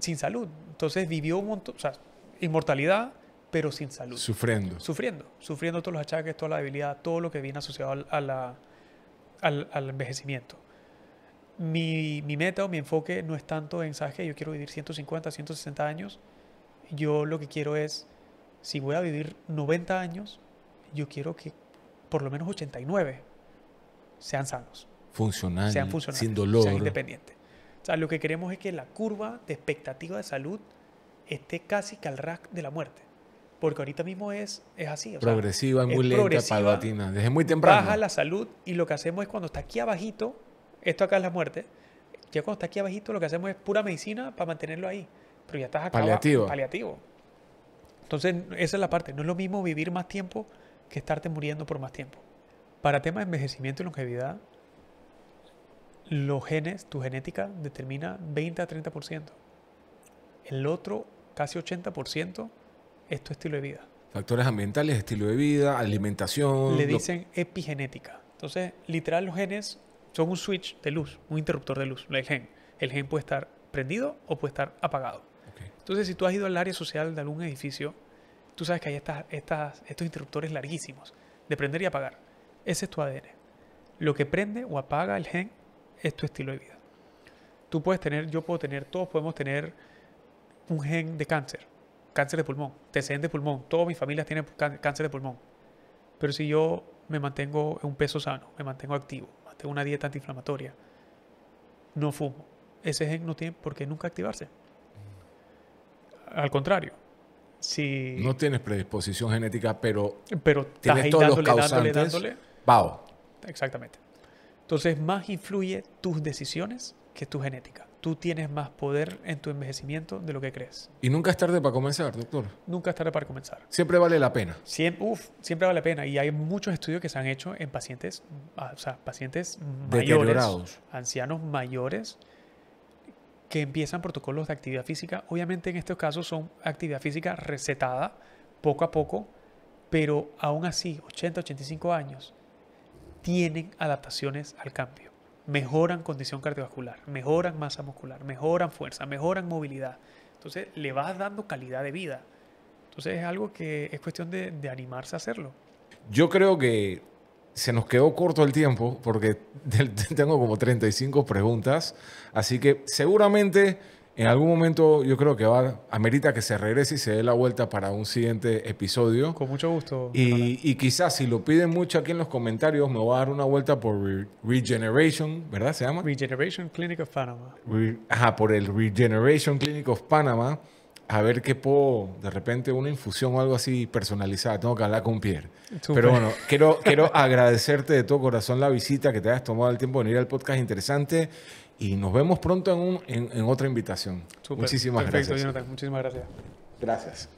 sin salud. Entonces vivió un montón, o sea, inmortalidad, pero sin salud. Sufriendo. Sufriendo, sufriendo todos los achaques, toda la debilidad, todo lo que viene asociado a la, al, al, envejecimiento. Mi, mi, meta o mi enfoque no es tanto en, ¿sabes Yo quiero vivir 150, 160 años. Yo lo que quiero es, si voy a vivir 90 años, yo quiero que por lo menos 89 sean sanos funcional, sean funcionales, sin dolor, O sea, lo que queremos es que la curva de expectativa de salud esté casi que al ras de la muerte. Porque ahorita mismo es, es así. progresiva, muy lenta, progresiva, desde muy temprano. Baja la salud y lo que hacemos es cuando está aquí abajito, esto acá es la muerte, ya cuando está aquí abajito lo que hacemos es pura medicina para mantenerlo ahí. Pero ya estás acá paliativo. Entonces, esa es la parte. No es lo mismo vivir más tiempo que estarte muriendo por más tiempo. Para temas de envejecimiento y longevidad, los genes, tu genética determina 20 a 30%. El otro, casi 80%, es tu estilo de vida. Factores ambientales, estilo de vida, alimentación. Le dicen epigenética. Entonces, literal, los genes son un switch de luz, un interruptor de luz, el gen. El gen puede estar prendido o puede estar apagado. Entonces, si tú has ido al área social de algún edificio, tú sabes que hay estas, estos interruptores larguísimos de prender y apagar. Ese es tu ADN. Lo que prende o apaga el gen es tu estilo de vida. Tú puedes tener, yo puedo tener, todos podemos tener un gen de cáncer, cáncer de pulmón, TCN de pulmón, todas mis familias tienen cáncer de pulmón. Pero si yo me mantengo en un peso sano, me mantengo activo, mantengo una dieta antiinflamatoria, no fumo, ese gen no tiene por qué nunca activarse. Al contrario, si... No tienes predisposición genética, pero... Pero tienes todos dándole, los causantes. dándole, Exactamente. Entonces, más influye tus decisiones que tu genética. Tú tienes más poder en tu envejecimiento de lo que crees. Y nunca es tarde para comenzar, doctor. Nunca es tarde para comenzar. Siempre vale la pena. Siempre, siempre vale la pena. Y hay muchos estudios que se han hecho en pacientes, ah, o sea, pacientes mayores, ancianos mayores, que empiezan protocolos de actividad física. Obviamente en estos casos son actividad física recetada poco a poco, pero aún así, 80, 85 años, tienen adaptaciones al cambio. Mejoran condición cardiovascular, mejoran masa muscular, mejoran fuerza, mejoran movilidad. Entonces le vas dando calidad de vida. Entonces es algo que es cuestión de, animarse a hacerlo. Yo creo que se nos quedó corto el tiempo porque tengo como 35 preguntas, así que seguramente en algún momento yo creo que va, amerita que se regrese y se dé la vuelta para un siguiente episodio. Con mucho gusto. Y, quizás si lo piden mucho aquí en los comentarios, me voy a dar una vuelta por Regeneration, ¿verdad? ¿Se llama? Regeneration Clinic of Panama. Ajá, por el Regeneration Clinic of Panama. A ver qué puedo, de repente una infusión o algo así personalizada. Tengo que hablar con Pierre. Pero bueno, quiero, quiero agradecerte de todo corazón la visita, que te hayas tomado el tiempo de venir al podcast interesante y nos vemos pronto en, un, en, otra invitación. Muchísimas Muchísimas perfecto, gracias. Jonathan. Muchísimas gracias. Gracias.